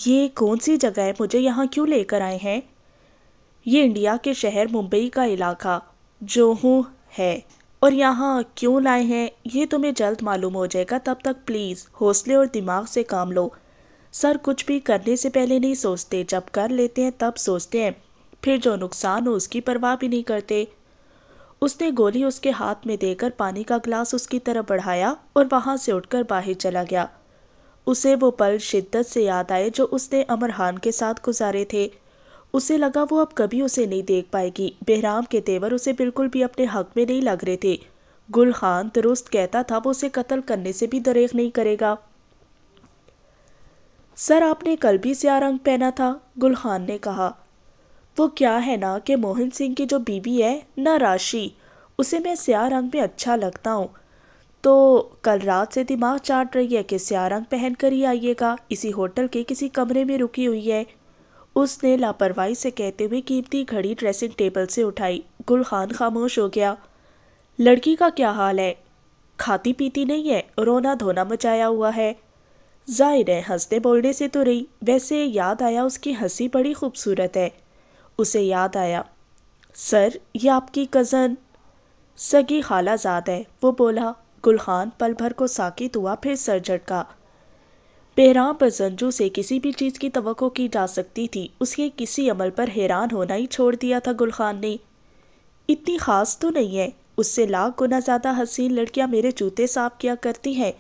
[SPEAKER 1] ये कौन सी जगह है मुझे यहाँ क्यों लेकर आए हैं ये इंडिया के शहर मुंबई का इलाका जोहू है और यहाँ क्यों लाए हैं ये तुम्हें जल्द मालूम हो जाएगा तब तक प्लीज़ हौसले और दिमाग से काम लो सर कुछ भी करने से पहले नहीं सोचते जब कर लेते हैं तब सोचते हैं फिर जो नुकसान हो उसकी परवाह भी नहीं करते उसने गोली उसके हाथ में देकर पानी का गिलास उसकी तरफ बढ़ाया और वहां से उठकर बाहर चला गया उसे वो पल शिद्दत से याद आए जो उसने अमर खान के साथ गुजारे थे उसे लगा वो अब कभी उसे नहीं देख पाएगी बेहराम के तेवर उसे बिल्कुल भी अपने हक में नहीं लग रहे थे गुल खान दुरुस्त कहता था वो उसे कत्ल करने से भी दरेख नहीं करेगा सर आपने कल भी स्या रंग पहना था गुलहान ने कहा वो क्या है ना कि मोहन सिंह की जो बीवी है ना राशि उसे मैं स्या रंग में अच्छा लगता हूँ तो कल रात से दिमाग चाट रही है कि स्या रंग पहन कर ही आइएगा इसी होटल के किसी कमरे में रुकी हुई है उसने लापरवाही से कहते हुए कीमती घड़ी ड्रेसिंग टेबल से उठाई खान खामोश हो गया लड़की का क्या हाल है खाती पीती नहीं है रोना धोना मचाया हुआ है जाहिर है हंसते बोलने से तो रही वैसे याद आया उसकी हंसी बड़ी खूबसूरत है उसे याद आया सर ये आपकी कज़न सगी खाला ज़ाद है वो बोला गुलखान पल भर को साकित हुआ फिर सर झटका बेहराम पर जंजू से किसी भी चीज़ की तो की जा सकती थी उसके किसी अमल पर हैरान होना ही छोड़ दिया था गुलखान ने इतनी खास तो नहीं है उससे लाख गुना ज़्यादा हसीन लड़कियां मेरे जूते साफ किया करती हैं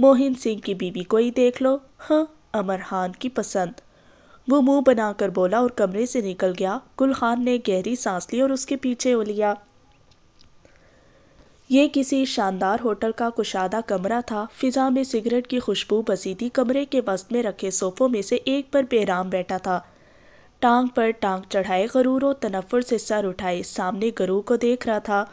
[SPEAKER 1] मोहिन सिंह की बीवी को ही देख लो हाँ अमर खान की पसंद वो मुंह बनाकर बोला और कमरे से निकल गया गुल खान ने गहरी सांस ली और उसके पीछे हो लिया ये किसी शानदार होटल का कुशादा कमरा था फिजा में सिगरेट की खुशबू बसी थी कमरे के वस्त में रखे सोफों में से एक पर बेराम बैठा था टांग पर टांग चढ़ाए गरूर और तनफर से सर उठाए सामने गरू को देख रहा था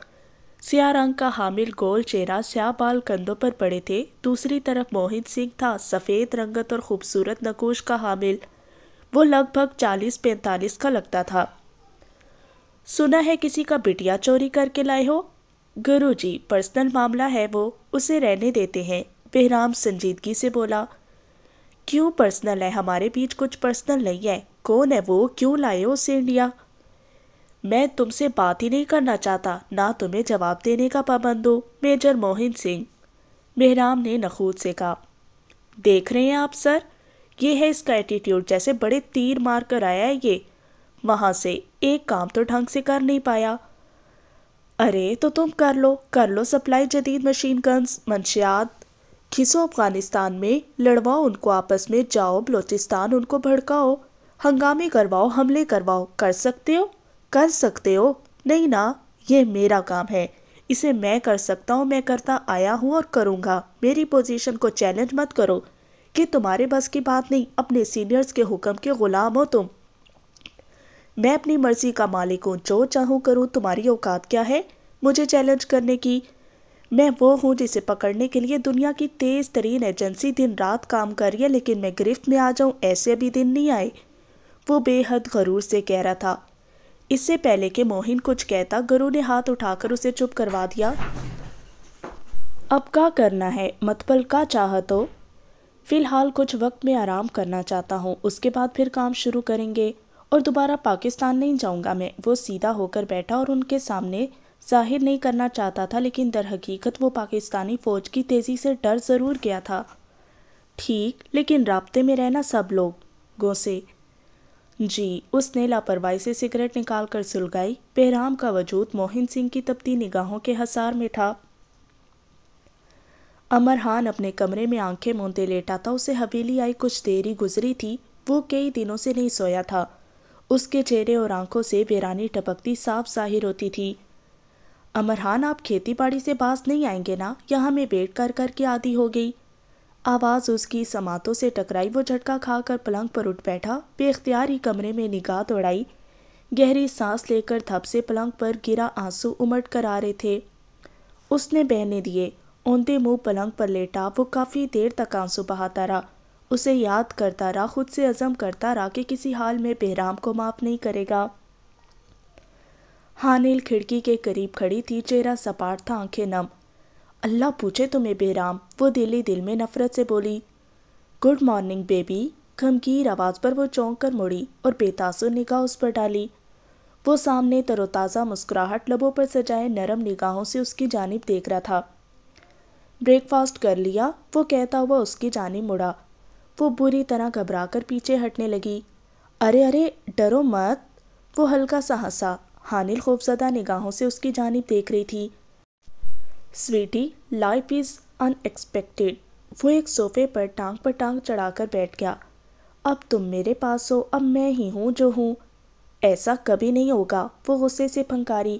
[SPEAKER 1] स्या रंग का हामिल गोल चेहरा स्या बाल कंधों पर पड़े थे दूसरी तरफ मोहित सिंह था सफ़ेद रंगत और खूबसूरत नकोश का हामिल वो लगभग चालीस पैंतालीस का लगता था सुना है किसी का बिटिया चोरी करके लाए हो गुरुजी पर्सनल मामला है वो उसे रहने देते हैं बेहराम संजीदगी से बोला क्यों पर्सनल है हमारे बीच कुछ पर्सनल नहीं है कौन है वो क्यों लाए हो उसे इंडिया मैं तुमसे बात ही नहीं करना चाहता ना तुम्हें जवाब देने का पाबंद हो मेजर मोहन सिंह मेहराम ने नखूद से कहा देख रहे हैं आप सर ये है इसका एटीट्यूड जैसे बड़े तीर मार कर आया है ये वहां से एक काम तो ढंग से कर नहीं पाया अरे तो तुम कर लो कर लो सप्लाई जदीद मशीन गन्स मंशियात खिसो अफगानिस्तान में लड़वाओ उनको आपस में जाओ बलोचिस्तान उनको भड़काओ हंगामे करवाओ हमले करवाओ कर सकते हो कर सकते हो नहीं ना ये मेरा काम है इसे मैं कर सकता हूँ मैं करता आया हूँ और करूँगा मेरी पोजीशन को चैलेंज मत करो कि तुम्हारे बस की बात नहीं अपने सीनियर्स के हुक्म के ग़ुलाम हो तुम मैं अपनी मर्ज़ी का मालिक हूँ जो चाहूँ करूँ तुम्हारी औकात क्या है मुझे चैलेंज करने की मैं वो हूँ जिसे पकड़ने के लिए दुनिया की तेज़ तरीन एजेंसी दिन रात काम कर रही है लेकिन मैं गिरफ्त में आ जाऊँ ऐसे भी दिन नहीं आए वो बेहद गरूर से कह रहा था इससे पहले कि मोहिन कुछ कहता गुरु ने हाथ उठाकर उसे चुप करवा दिया अब क्या करना है मतपल का चाह तो फिलहाल कुछ वक्त में आराम करना चाहता हूँ उसके बाद फिर काम शुरू करेंगे और दोबारा पाकिस्तान नहीं जाऊँगा मैं वो सीधा होकर बैठा और उनके सामने जाहिर नहीं करना चाहता था लेकिन दर हकीकत वो पाकिस्तानी फ़ौज की तेज़ी से डर ज़रूर गया था ठीक लेकिन रबते में रहना सब लोगों से जी उसने लापरवाही से सिगरेट निकालकर सुलगाई बहराम का वजूद मोहन सिंह की तपती निगाहों के हसार में था अमर हान अपने कमरे में आंखें मूंदे लेटा था उसे हवेली आई कुछ देरी गुजरी थी वो कई दिनों से नहीं सोया था उसके चेहरे और आंखों से बेरानी टपकती साफ जाहिर होती थी अमर आप खेती बाड़ी से बास नहीं आएंगे ना यहाँ में बैठ कर करके आदि हो गई आवाज़ उसकी समातों से टकराई वो झटका खाकर पलंग पर उठ बैठा बेख्तियार ही कमरे में निगाह दौड़ाई गहरी सांस लेकर थप से पलंग पर गिरा आंसू उमड़ कर आ रहे थे उसने बहने दिए औंधे मुंह पलंग पर लेटा वो काफ़ी देर तक आंसू बहाता रहा उसे याद करता रहा खुद से अजम करता रहा कि किसी हाल में बेहराम को माफ नहीं करेगा हानिल खिड़की के करीब खड़ी थी चेहरा सपाट था आंखें नम अल्लाह पूछे तुम्हें बेराम वो दिल ही दिल में नफरत से बोली गुड मॉर्निंग बेबी गमगीर आवाज़ पर वो चौंक कर मुड़ी और बेतासुर निगाह उस पर डाली वो सामने तरोताज़ा मुस्कुराहट लबों पर सजाए नरम निगाहों से उसकी जानब देख रहा था ब्रेकफास्ट कर लिया वो कहता हुआ उसकी जानब मुड़ा वो बुरी तरह घबरा कर पीछे हटने लगी अरे अरे डरो मत वो हल्का सा हंसा हानिल खौफजदा निगाहों से उसकी जानब देख रही थी स्वीटी लाइफ इज़ अनएक्सपेक्टेड वो एक सोफे पर टांग पर टांग चढ़ाकर बैठ गया अब तुम मेरे पास हो अब मैं ही हूँ जो हूँ ऐसा कभी नहीं होगा वो गुस्से से फंकारी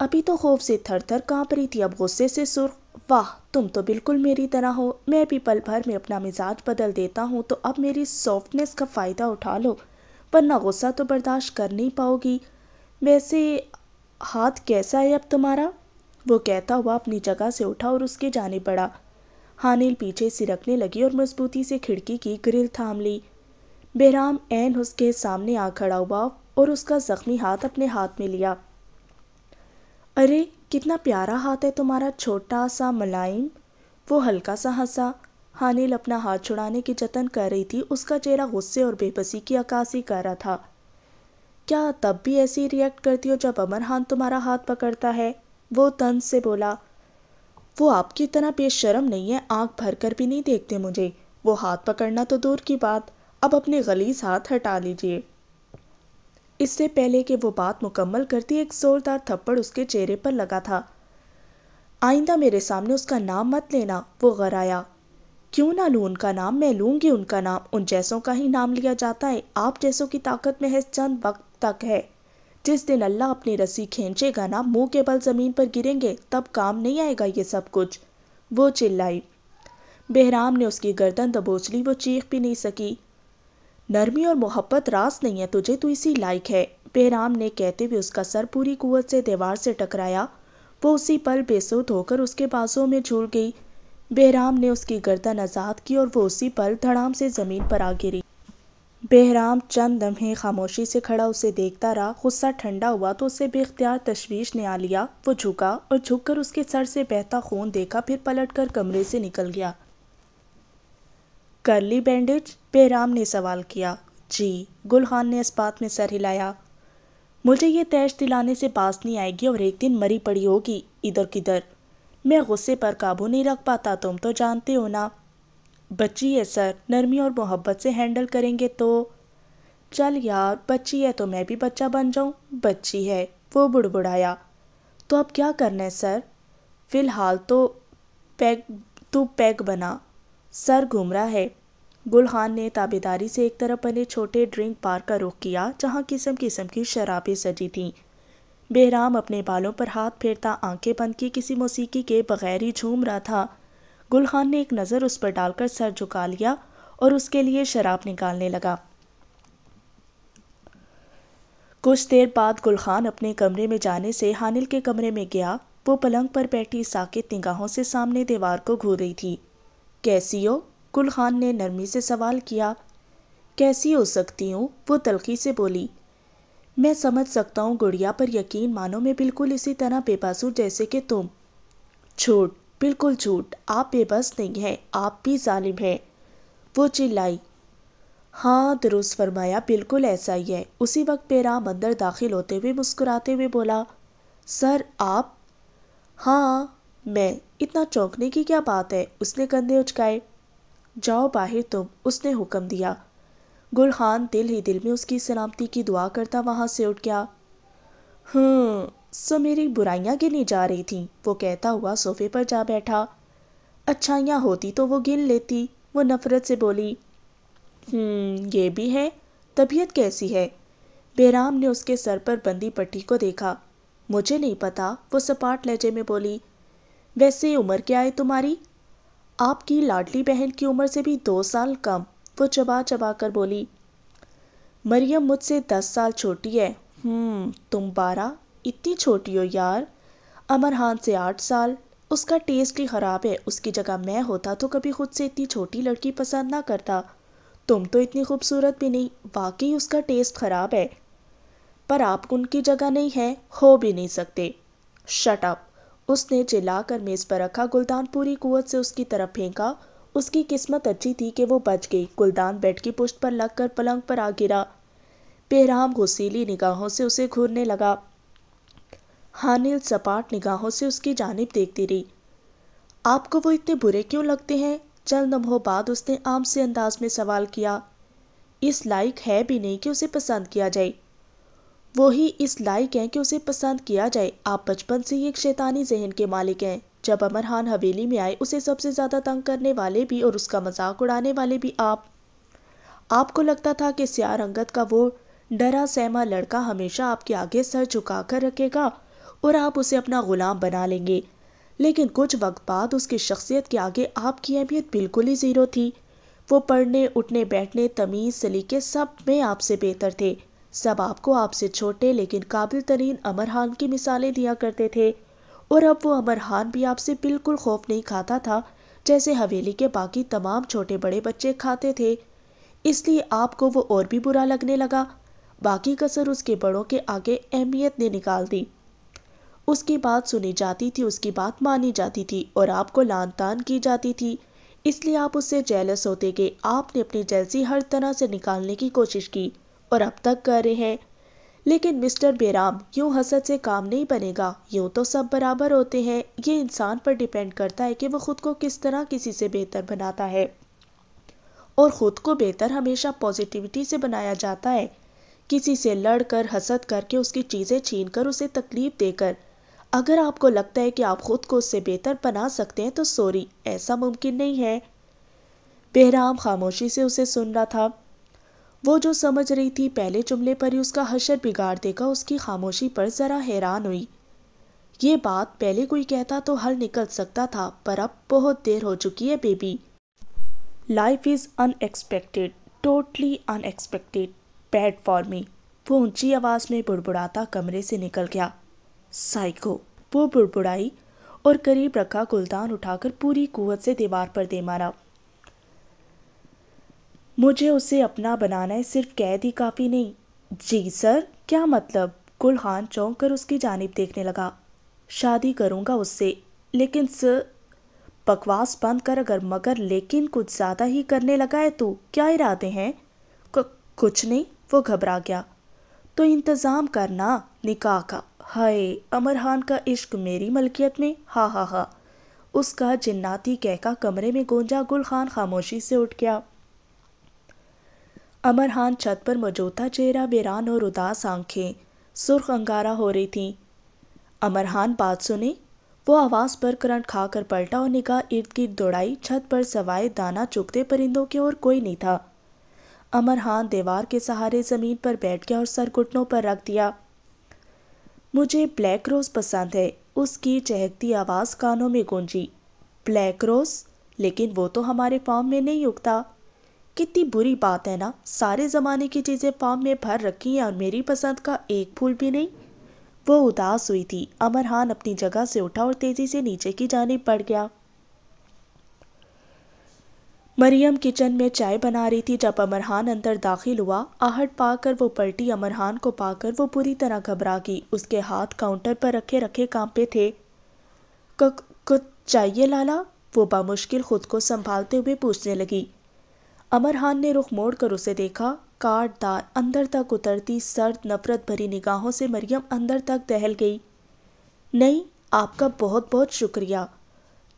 [SPEAKER 1] अभी तो खौफ से थर थर काँप रही थी अब गुस्से से सुर्ख वाह तुम तो बिल्कुल मेरी तरह हो मैं भी पल भर में अपना मिजाज बदल देता हूँ तो अब मेरी सॉफ्टनेस का फ़ायदा उठा लो वरना गुस्सा तो बर्दाश्त कर नहीं पाओगी वैसे हाथ कैसा है अब तुम्हारा वो कहता हुआ अपनी जगह से उठा और उसके जाने पड़ा हानिल पीछे सिरकने लगी और मजबूती से खिड़की की ग्रिल थाम ली बेहराम एन उसके सामने आ खड़ा हुआ और उसका जख्मी हाथ अपने हाथ में लिया अरे कितना प्यारा हाथ है तुम्हारा छोटा सा मुलायम वो हल्का सा हंसा हानिल अपना हाथ छुड़ाने की जतन कर रही थी उसका चेहरा गुस्से और बेबसी की अक्सी कर रहा था क्या तब भी ऐसी रिएक्ट करती हो जब अमर हान तुम्हारा हाथ पकड़ता है वो तंज से बोला वो आपकी तरह बेशरम नहीं है आंख भर कर भी नहीं देखते मुझे वो हाथ पकड़ना तो दूर की बात अब अपने गलीज हाथ हटा लीजिए इससे पहले कि वो बात मुकम्मल करती एक जोरदार थप्पड़ उसके चेहरे पर लगा था आइंदा मेरे सामने उसका नाम मत लेना वो आया क्यों ना लूँ उनका नाम मैं लूंगी उनका नाम उन जैसों का ही नाम लिया जाता है आप जैसों की ताकत में है चंद वक्त तक है जिस दिन अल्लाह अपनी रस्सी खींचेगा ना मुंह के बल ज़मीन पर गिरेंगे तब काम नहीं आएगा ये सब कुछ वो चिल्लाई बहराम ने उसकी गर्दन दबोच ली वो चीख भी नहीं सकी नरमी और मोहब्बत रास नहीं है तुझे तो इसी लायक है बहराम ने कहते हुए उसका सर पूरी कुवत से दीवार से टकराया वो उसी पल बेसुध होकर उसके बाजों में झूल गई बहराम ने उसकी गर्दन आज़ाद की और वो उसी पल धड़ाम से ज़मीन पर आ गिरी बेहराम चंद लम्हे खामोशी से खड़ा उसे देखता रहा गुस्सा ठंडा हुआ तो उसे बेख्तियार तशवीश ने आ लिया वो झुका और झुककर उसके सर से बहता खून देखा फिर पलटकर कमरे से निकल गया कर ली बैंडेज बेहराम ने सवाल किया जी गुल खान ने इस बात में सर हिलाया मुझे ये तैश दिलाने से पास नहीं आएगी और एक दिन मरी पड़ी होगी इधर किधर मैं गुस्से पर काबू नहीं रख पाता तुम तो जानते हो ना बच्ची है सर नरमी और मोहब्बत से हैंडल करेंगे तो चल यार बच्ची है तो मैं भी बच्चा बन जाऊँ बच्ची है वो बुड़बुड़ाया तो अब क्या करना है सर फिलहाल तो पैग तू पैग बना सर घूम रहा है गुलहान ने ताबेदारी से एक तरफ बने छोटे ड्रिंक पार का रुख किया जहाँ किस्म किस्म की शराबें सजी थीं बेहराम अपने बालों पर हाथ फेरता आंखें बंद की किसी मौसीकी के बगैर ही झूम रहा था गुलखान ने एक नज़र उस पर डालकर सर झुका लिया और उसके लिए शराब निकालने लगा कुछ देर बाद गुलखान अपने कमरे में जाने से हानिल के कमरे में गया वो पलंग पर बैठी साकेत निगाहों से सामने दीवार को घूर रही थी कैसी हो गुलखान ने नरमी से सवाल किया कैसी हो सकती हूँ वो तलखी से बोली मैं समझ सकता हूँ गुड़िया पर यकीन मानो मैं बिल्कुल इसी तरह बेबासू जैसे कि तुम छोड़ बिल्कुल झूठ आप बेबस नहीं हैं आप भी जालिम हैं वो चिल्लाई हाँ दुरुस्त फरमाया बिल्कुल ऐसा ही है उसी वक्त बेराम अंदर दाखिल होते हुए मुस्कुराते हुए बोला सर आप हाँ मैं इतना चौंकने की क्या बात है उसने कंधे उचकाए जाओ बाहर तुम उसने हुक्म दिया गुलखान दिल ही दिल में उसकी सलामती की दुआ करता वहाँ से उठ गया हम्म सो मेरी बुराइयाँ गिनी जा रही थीं वो कहता हुआ सोफे पर जा बैठा अच्छाइयाँ होती तो वो गिन लेती वो नफ़रत से बोली हम्म, ये भी है तबीयत कैसी है बेराम ने उसके सर पर बंदी पट्टी को देखा मुझे नहीं पता वो सपाट लहजे में बोली वैसे उम्र क्या है तुम्हारी आपकी लाडली बहन की उम्र से भी दो साल कम वो चबा चबा कर बोली मरियम मुझसे दस साल छोटी है हम्म, तुम बारह इतनी छोटी हो यार अमर हान से आठ साल उसका टेस्ट ही ख़राब है उसकी जगह मैं होता तो कभी खुद से इतनी छोटी लड़की पसंद ना करता तुम तो इतनी खूबसूरत भी नहीं वाकई उसका टेस्ट ख़राब है पर आप उनकी जगह नहीं है हो भी नहीं सकते शट अप उसने चिल्लाकर मेज़ पर रखा गुलदान पूरी कुत से उसकी तरफ फेंका उसकी किस्मत अच्छी थी कि वो बच गई गुलदान बेड की पुष्ट पर लगकर पलंग पर आ गिरा बेहराम घुसीली निगाहों से उसे घूरने लगा हानिल सपाट निगाहों से उसकी जानब देखती रही आपको वो इतने बुरे क्यों लगते हैं चंद नमो बाद उसने आम से अंदाज में सवाल किया इस लायक है भी नहीं कि उसे पसंद किया जाए वो ही इस लायक हैं कि उसे पसंद किया जाए आप बचपन से ही एक शैतानी जहन के मालिक हैं जब अमर खान हवेली में आए उसे सबसे ज़्यादा तंग करने वाले भी और उसका मजाक उड़ाने वाले भी आप आपको लगता था कि सियार रंगत का वो डरा सहमा लड़का हमेशा आपके आगे सर झुकाकर रखेगा और आप उसे अपना गुलाम बना लेंगे लेकिन कुछ वक्त बाद उसकी शख्सियत के आगे आपकी अहमियत बिल्कुल ही ज़ीरो थी वो पढ़ने उठने बैठने तमीज़ सलीके सब में आपसे बेहतर थे सब आपको आपसे छोटे लेकिन काबिल तरीन अमरहान की मिसालें दिया करते थे और अब वो अमरहान भी आपसे बिल्कुल खौफ नहीं खाता था जैसे हवेली के बाकी तमाम छोटे बड़े बच्चे खाते थे इसलिए आपको वो और भी बुरा लगने लगा बाकी कसर उसके बड़ों के आगे अहमियत ने निकाल दी उसकी बात सुनी जाती थी उसकी बात मानी जाती थी और आपको लान तान की जाती थी इसलिए आप उससे जेलस होते गए आपने अपनी जेलसी हर तरह से निकालने की कोशिश की और अब तक कर रहे हैं लेकिन मिस्टर बेराम यूँ हसद से काम नहीं बनेगा यूँ तो सब बराबर होते हैं ये इंसान पर डिपेंड करता है कि वह खुद को किस तरह किसी से बेहतर बनाता है और ख़ुद को बेहतर हमेशा पॉजिटिविटी से बनाया जाता है किसी से लड़कर हसद करके उसकी चीज़ें छीन कर उसे तकलीफ देकर अगर आपको लगता है कि आप खुद को उससे बेहतर बना सकते हैं तो सॉरी ऐसा मुमकिन नहीं है बेहराम खामोशी से उसे सुन रहा था वो जो समझ रही थी पहले जुमले पर ही उसका हशर बिगाड़ देगा उसकी खामोशी पर ज़रा हैरान हुई ये बात पहले कोई कहता तो हल निकल सकता था पर अब बहुत देर हो चुकी है baby life is unexpected totally unexpected bad for me वो ऊंची आवाज़ में बुड़बुड़ाता कमरे से निकल गया साइको वो बुड़बुड़ाई और करीब रखा गुलदान उठाकर पूरी कुवत से दीवार पर दे मारा मुझे उसे अपना बनाना है सिर्फ कैद ही काफ़ी नहीं जी सर क्या मतलब गुलहान चौंक कर उसकी जानब देखने लगा शादी करूँगा उससे लेकिन सर बकवास बंद कर अगर मगर लेकिन कुछ ज़्यादा ही करने लगा है तो क्या इरादे हैं कुछ नहीं वो घबरा गया तो इंतज़ाम करना निकाह का हाय अमर खान का इश्क मेरी मलकियत में हा हा हा उसका जिन्नाती कहका कमरे में गूंजा गुल खान खामोशी से उठ गया अमर खान छत पर मौजूदा चेहरा बेरान और उदास आंखें सुर्ख अंगारा हो रही थी अमर खान बात सुने वो आवाज़ पर करंट खाकर पलटा और निगाह इर्द गिर्द दौड़ाई छत पर सवाए दाना चुगते परिंदों के और कोई नहीं था अमर खान दीवार के सहारे ज़मीन पर बैठ गया और सर घुटनों पर रख दिया मुझे ब्लैक रोज़ पसंद है उसकी चहकती आवाज़ कानों में गूंजी ब्लैक रोज़ लेकिन वो तो हमारे फार्म में नहीं उगता कितनी बुरी बात है ना सारे ज़माने की चीज़ें फार्म में भर रखी हैं और मेरी पसंद का एक फूल भी नहीं वो उदास हुई थी अमरहान अपनी जगह से उठा और तेज़ी से नीचे की जानी पड़ गया मरियम किचन में चाय बना रही थी जब अमरहान अंदर दाखिल हुआ आहट पाकर वो पलटी अमरहान को पाकर वो बुरी तरह घबरा गई उसके हाथ काउंटर पर रखे रखे कांपे थे कुछ चाहिए लाला वो बामुश्किल खुद को संभालते हुए पूछने लगी अमरहान ने रुख मोड़ कर उसे देखा दार अंदर तक उतरती सर्द नफरत भरी निगाहों से मरियम अंदर तक दहल गई नहीं आपका बहुत बहुत शुक्रिया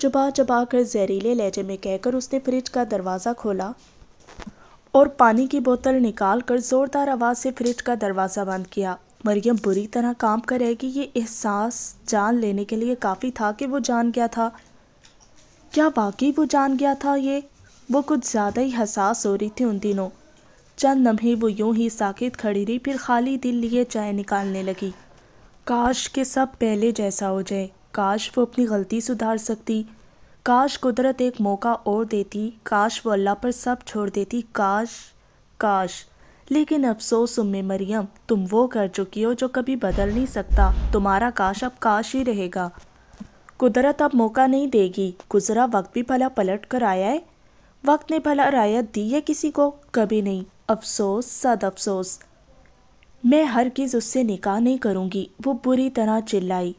[SPEAKER 1] चुबा चबा कर जहरीले लहजे में कहकर उसने फ्रिज का दरवाज़ा खोला और पानी की बोतल निकाल कर ज़ोरदार आवाज़ से फ्रिज का दरवाज़ा बंद किया मरियम बुरी तरह काम कर रहेगी ये एहसास जान लेने के लिए काफ़ी था कि वो जान गया था क्या वाकई वो जान गया था ये वो कुछ ज़्यादा ही हसास हो रही थी उन दिनों चंद लम्हे वो यूं ही साकित खड़ी रही फिर खाली दिल लिए चाय निकालने लगी काश के सब पहले जैसा हो जाए काश वो अपनी गलती सुधार सकती काश कुदरत एक मौका और देती काश वो अल्लाह पर सब छोड़ देती काश काश लेकिन अफसोस उम्मे मरियम तुम वो कर चुकी हो जो कभी बदल नहीं सकता तुम्हारा काश अब काश ही रहेगा कुदरत अब मौका नहीं देगी गुजरा वक्त भी भला पलट कर आया है वक्त ने भला रायत दी है किसी को कभी नहीं अफसोस सद अफसोस मैं हर चीज़ उससे निकाह नहीं करूँगी वो बुरी तरह चिल्लाई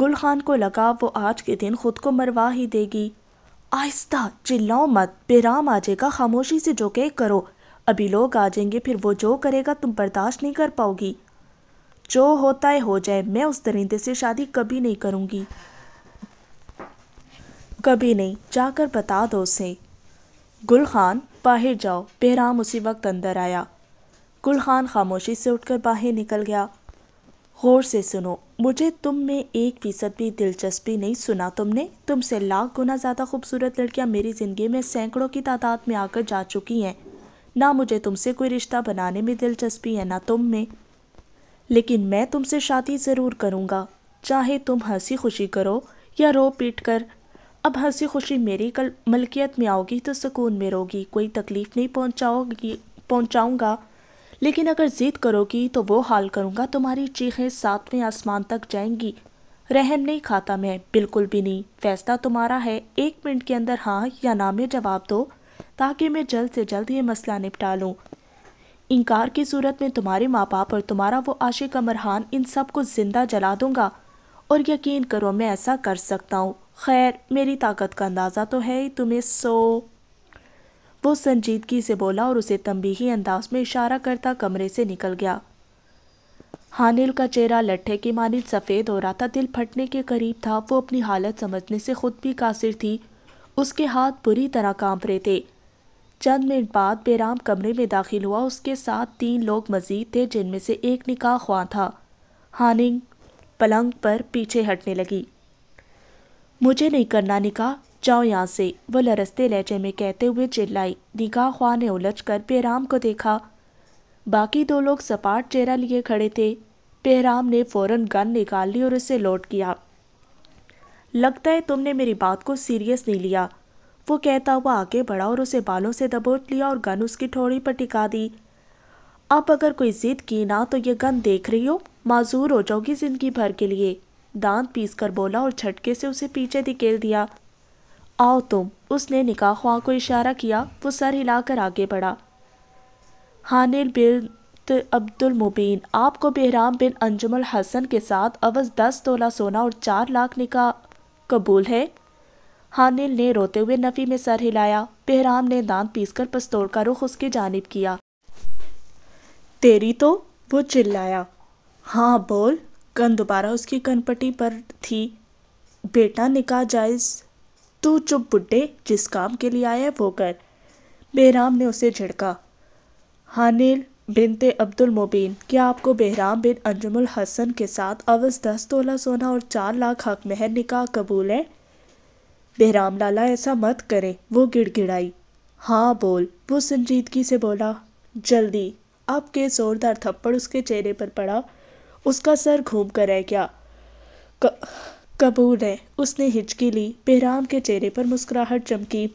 [SPEAKER 1] गुल खान को लगा वो आज के दिन खुद को मरवा ही देगी आहिस्ता चिल्लाओ मत बेराम आ जाएगा खामोशी से जो के करो अभी लोग आ जाएंगे फिर वो जो करेगा तुम बर्दाश्त नहीं कर पाओगी जो होता है हो जाए मैं उस दरिंदे से शादी कभी नहीं करूँगी कभी नहीं जाकर बता दो उसे गुल खान बाहर जाओ बेराम उसी वक्त अंदर आया गुल खान खामोशी से उठकर बाहर निकल गया गौर से सुनो मुझे तुम में एक फ़ीसद भी दिलचस्पी नहीं सुना तुमने तुमसे लाख गुना ज़्यादा खूबसूरत लड़कियां मेरी ज़िंदगी में सैकड़ों की तादाद में आकर जा चुकी हैं ना मुझे तुमसे कोई रिश्ता बनाने में दिलचस्पी है ना तुम में लेकिन मैं तुमसे शादी ज़रूर करूँगा चाहे तुम हंसी खुशी करो या रो पीट कर अब हंसी खुशी मेरी कल मलकियत में आओगी तो सुकून में रहोगी कोई तकलीफ़ नहीं पहुँचाओगी पहुँचाऊँगा लेकिन अगर जिद करोगी तो वो हाल करूँगा तुम्हारी चीखें सातवें आसमान तक जाएंगी रहम नहीं खाता मैं बिल्कुल भी नहीं फैसला तुम्हारा है एक मिनट के अंदर हाँ या ना में जवाब दो ताकि मैं जल्द से जल्द ये मसला निपटा लूँ इनकार की सूरत में तुम्हारे माँ बाप और तुम्हारा वो आशिक अमरहान इन सब को जिंदा जला दूंगा और यकीन करो मैं ऐसा कर सकता हूँ खैर मेरी ताकत का अंदाज़ा तो है ही तुम्हें सो वो संजीदगी से बोला और उसे तंबीही अंदाज में इशारा करता कमरे से निकल गया हानिल का चेहरा लट्ठे की मानिंद सफ़ेद हो रहा था दिल फटने के करीब था वो अपनी हालत समझने से खुद भी कासिर थी उसके हाथ बुरी तरह कांप रहे थे चंद मिनट बाद बेराम कमरे में दाखिल हुआ उसके साथ तीन लोग मजीद थे जिनमें से एक निकाह हुआ था हानिंग पलंग पर पीछे हटने लगी मुझे नहीं करना निकाह जाओ यहाँ से वो लरसते लहजे में कहते हुए चिल्लाई निगाह ख्वा ने उलझ कर बेहराम को देखा बाकी दो लोग सपाट चेहरा लिए खड़े थे पेहराम ने फौरन गन निकाल ली और उसे लौट किया लगता है तुमने मेरी बात को सीरियस नहीं लिया वो कहता हुआ आगे बढ़ा और उसे बालों से दबोच लिया और गन उसकी ठोड़ी पर टिका दी अब अगर कोई जिद की ना तो ये गन देख रही हो माजूर हो जाओगी जिंदगी भर के लिए दांत पीस कर बोला और झटके से उसे पीछे धकेल दिया आओ तुम उसने निकाहवा को इशारा किया वो सर हिलाकर आगे बढ़ा हानिल बिन अब्दुल मुबीन आपको बहराम बिन अंजुमल हसन के साथ अवज दस तोला सोना और चार लाख निकाह कबूल है हानिल ने रोते हुए नफ़ी में सर हिलाया बेहराम ने दांत पीसकर पस्तौल का रुख उसकी जानब किया तेरी तो वो चिल्लाया हाँ बोल कन दोबारा उसकी कनपट्टी पर थी बेटा निकाह जायज़ तू चुप बुड्ढे जिस काम के लिए आया वो कर बेहराम ने उसे झिड़का हानिल बिनते अब्दुल मुबीन क्या आपको बहराम बिन अंजुमुल हसन के साथ अवस दस तोला सोना और चार लाख हक महर निकाह कबूल है बहराम लाला ऐसा मत करें वो गिड़गिड़ाई हाँ बोल वो संजीदगी से बोला जल्दी आपके जोरदार थप्पड़ उसके चेहरे पर पड़ा उसका सर घूम कर रह गया कपूर ने उसने हिचकी ली बेहराम के चेहरे पर मुस्कुराहट चमकी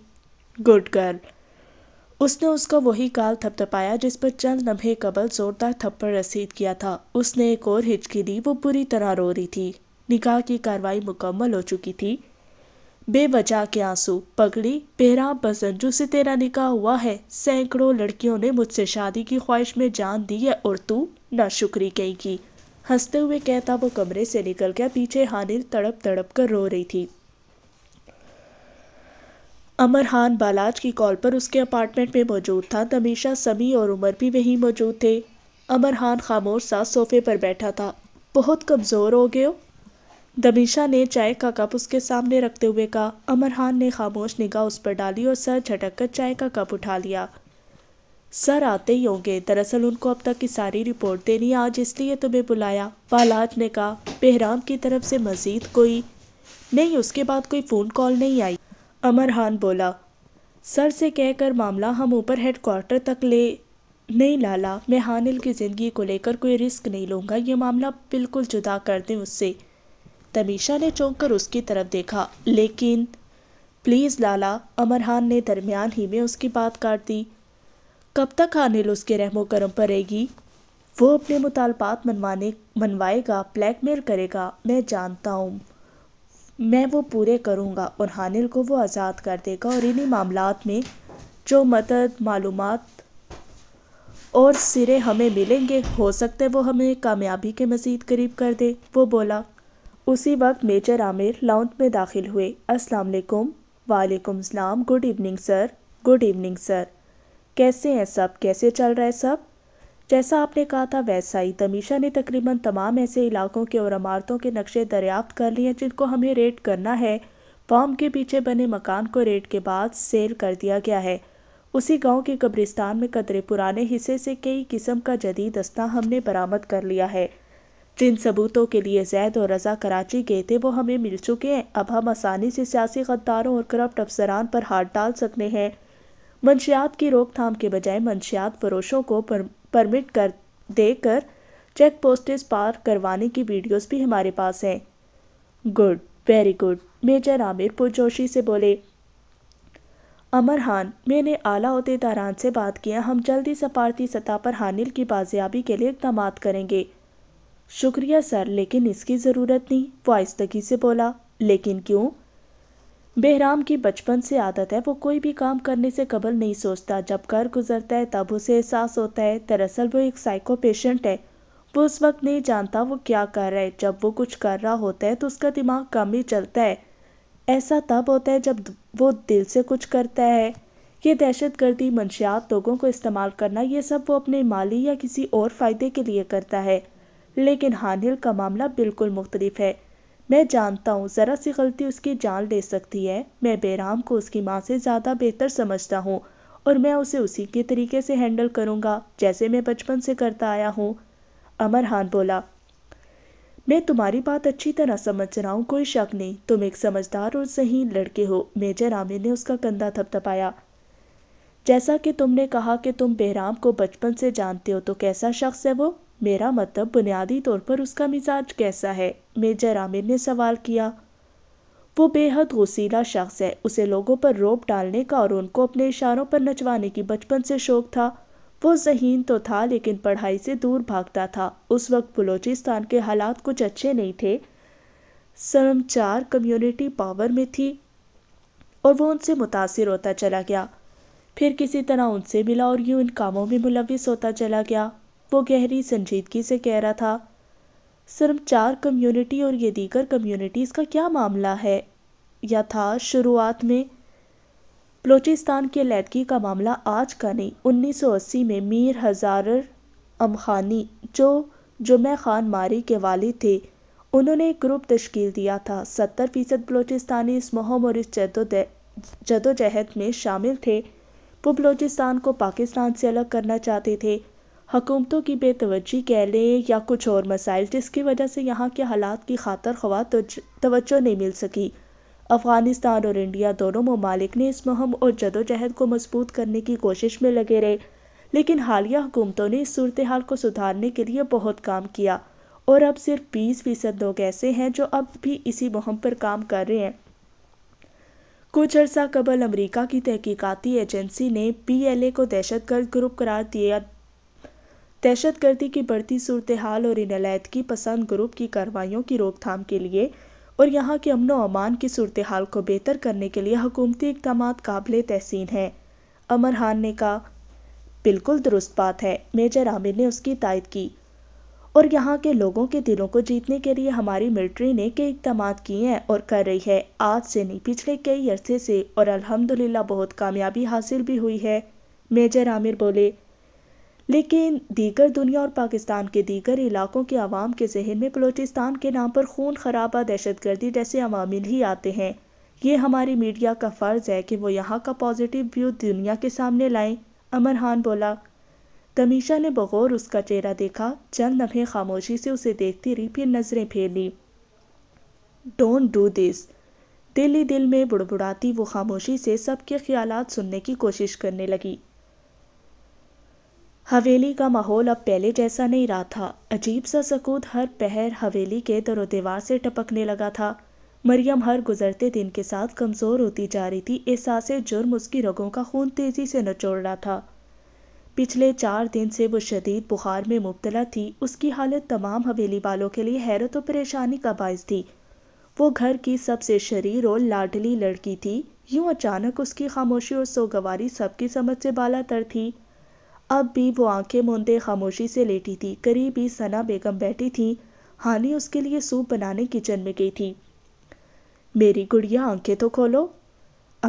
[SPEAKER 1] गुड गर्ल उसने उसका वही काल थपथपाया जिस पर चंद नभे कबल जोरदार थप्पड़ रसीद किया था उसने एक और हिचकी दी वो बुरी तरह रो रही थी निकाह की कार्रवाई मुकम्मल हो चुकी थी बेवजह के आंसू पगड़ी बेहराम बसंजू से तेरा निकाह हुआ है सैकड़ों लड़कियों ने मुझसे शादी की ख्वाहिश में जान दी है और तू ना कहीं कहेगी हँसते हुए कहता वो कमरे से निकल गया पीछे हानिर तड़प तड़प कर रो रही थी अमर हान बालाज की कॉल पर उसके अपार्टमेंट में मौजूद था तमीशा समी और उमर भी वहीं मौजूद थे अमर हान खामोश सा सोफे पर बैठा था बहुत कमज़ोर हो गए हो दमीशा ने चाय का कप उसके सामने रखते हुए कहा अमर ने खामोश निगाह उस पर डाली और सर झटक कर चाय का कप उठा लिया सर आते ही होंगे दरअसल उनको अब तक की सारी रिपोर्ट देनी आज इसलिए तुम्हें बुलाया पालाज ने कहा बेहराम की तरफ से मजीद कोई नहीं उसके बाद कोई फ़ोन कॉल नहीं आई अमर खान बोला सर से कहकर मामला हम ऊपर हेड क्वार्टर तक ले नहीं लाला मैं हानिल की ज़िंदगी को लेकर कोई रिस्क नहीं लूँगा ये मामला बिल्कुल जुदा कर दें उससे तमीशा ने चौंक कर उसकी तरफ देखा लेकिन प्लीज़ लाला अमरहान ने दरमियान ही में उसकी बात काट दी कब तक आने लो उसके रहमो करम पर रहेगी वो अपने मुतालबात मनवाने मनवाएगा ब्लैकमेल करेगा मैं जानता हूँ मैं वो पूरे करूँगा और हानिल को वो आज़ाद कर देगा और इन्हीं मामला में जो मदद मालूम और सिरे हमें मिलेंगे हो सकते वो हमें कामयाबी के मज़ीद करीब कर दे वो बोला उसी वक्त मेजर आमिर लाउंज में दाखिल हुए अस्सलाम वालेकुम वालेकुम सलाम good evening sir good evening sir कैसे हैं सब कैसे चल रहा है सब जैसा आपने कहा था वैसा ही तमीशा ने तकरीबन तमाम ऐसे इलाकों के और इमारतों के नक्शे दरियाफ्त कर लिए जिनको हमें रेट करना है फॉर्म के पीछे बने मकान को रेट के बाद सेल कर दिया गया है उसी गांव के कब्रिस्तान में कदरे पुराने हिस्से से कई किस्म का जदीद दस्ता हमने बरामद कर लिया है जिन सबूतों के लिए जैद और रजा कराची गए थे वो हमें मिल चुके हैं अब हम आसानी से सियासी गद्दारों और करप्ट अफसरान पर हाथ डाल सकते हैं मंशियात की रोकथाम के बजाय मंशियात फरोशों को पर, परमिट कर देकर चेक पोस्टेज पार करवाने की वीडियोस भी हमारे पास हैं good very good major Amir पुरजोशी से बोले अमर हान मैंने आला अहदेदारान से बात किया हम जल्दी सफारती सतह पर हानिल की बाजियाबी के लिए इकदाम करेंगे शुक्रिया सर लेकिन इसकी ज़रूरत नहीं वाइस तकी से बोला लेकिन क्यों बहराम की बचपन से आदत है वो कोई भी काम करने से कबल नहीं सोचता जब घर गुजरता है तब उसे एहसास होता है दरअसल वो एक साइको पेशेंट है वो उस वक्त नहीं जानता वो क्या कर रहा है जब वो कुछ कर रहा होता है तो उसका दिमाग कम ही चलता है ऐसा तब होता है जब वो दिल से कुछ करता है ये दहशत गर्दी मंशियात लोगों को इस्तेमाल करना ये सब वो अपने माली या किसी और फ़ायदे के लिए करता है लेकिन हानिल का मामला बिल्कुल मुख्तलिफ है मैं जानता हूँ ज़रा सी गलती उसकी जान ले सकती है मैं बेराम को उसकी माँ से ज़्यादा बेहतर समझता हूँ और मैं उसे उसी के तरीके से हैंडल करूँगा जैसे मैं बचपन से करता आया हूँ अमर खान बोला मैं तुम्हारी बात अच्छी तरह समझ रहा हूँ कोई शक नहीं तुम एक समझदार और सही लड़के हो मेजर आमिर ने उसका कंधा थपथपाया जैसा कि तुमने कहा कि तुम बेहराम को बचपन से जानते हो तो कैसा शख्स है वो मेरा मतलब बुनियादी तौर पर उसका मिजाज कैसा है मेजर आमिर ने सवाल किया वो बेहद गसीला शख्स है उसे लोगों पर रोप डालने का और उनको अपने इशारों पर नचवाने की बचपन से शौक था वो जहीन तो था लेकिन पढ़ाई से दूर भागता था उस वक्त बलूचिस्तान के हालात कुछ अच्छे नहीं थे सरमचार कम्युनिटी पावर में थी और वो उनसे मुतासर होता चला गया फिर किसी तरह उनसे मिला और यूँ इन कामों में मुलविस होता चला गया वो गहरी संजीदगी से कह रहा था सिर्फ चार कम्युनिटी और ये दीगर कम्युनिटीज़ का क्या मामला है या था शुरुआत में बलोचिस्तान की लैदगी का मामला आज का नहीं 1980 में मीर हजारर अमखानी जो जुमे खान मारी के वाले थे उन्होंने एक ग्रुप तश्कील दिया था सत्तर फ़ीसद बलोचिस्तानी इस मुहम और इस जदोजहद में शामिल थे वो बलोचिस्तान को पाकिस्तान से अलग करना चाहते थे हुकूमतों की बेतवजी कह लें या कुछ और मसाइल जिसकी वजह से यहाँ के हालात की खातर ख्वाह तोज्जो नहीं मिल सकी अफ़गानिस्तान और इंडिया दोनों ममालिक ने इस मुहम और जदोजहद को मजबूत करने की कोशिश में लगे रहे लेकिन हालिया हुकूमतों ने इस सूरत हाल को सुधारने के लिए बहुत काम किया और अब सिर्फ बीस फीसद लोग ऐसे हैं जो अब भी इसी मुहम पर काम कर रहे हैं कुछ अर्सा कबल अमरीका की तहकीकती एजेंसी ने पी एल ए को दहशत गर्द ग्रुप करार दिया दहशतगर्दी की बढ़ती सूरत हाल और इन की पसंद ग्रुप की कार्रवाइयों की रोकथाम के लिए और यहाँ के अमन अमान की सूरत हाल को बेहतर करने के लिए हकूमती इकदाम काबिल तहसीन हैं अमर खान ने कहा बिल्कुल दुरुस्त बात है मेजर आमिर ने उसकी तायद की और यहाँ के लोगों के दिलों को जीतने के लिए हमारी मिलिट्री ने कई इकदाम किए हैं और कर रही है आज से नहीं पिछले कई अरसे से और अल्हम्दुलिल्लाह बहुत कामयाबी हासिल भी हुई है मेजर आमिर बोले लेकिन दीगर दुनिया और पाकिस्तान के दीगर इलाकों के आवाम के जहन में बलोचिस्तान के नाम पर खून खराबा दहशत गर्दी जैसे अवामिल ही आते हैं ये हमारी मीडिया का फ़र्ज़ है कि वो यहाँ का पॉजिटिव व्यू दुनिया के सामने लाएं अमर खान बोला तमीशा ने बगौर उसका चेहरा देखा चंद नफे खामोशी से उसे देखती रही फिर नज़रें फेर ली डोंट डू दिस दिल ही दिल में बुड़बुड़ाती वो खामोशी से सबके ख्याल सुनने की कोशिश करने लगी हवेली का माहौल अब पहले जैसा नहीं रहा था अजीब सा सकूत हर पहर हवेली के दरो दीवार से टपकने लगा था मरियम हर गुजरते दिन के साथ कमज़ोर होती जा रही थी एहसास जुर्म उसकी रगों का खून तेज़ी से नचोड़ रहा था पिछले चार दिन से वो शदीद बुखार में मुबतला थी उसकी हालत तमाम हवेली वालों के लिए हैरत और परेशानी का बायस थी वो घर की सबसे शरीर और लाडली लड़की थी यूं अचानक उसकी खामोशी और सोगवारी सबकी समझ से बाला तर थी अब भी वो आंखें मूंदे खामोशी से लेटी थी करीब ही सना बेगम बैठी थी हानि उसके लिए सूप बनाने किचन में गई थी मेरी गुड़िया आंखें तो खोलो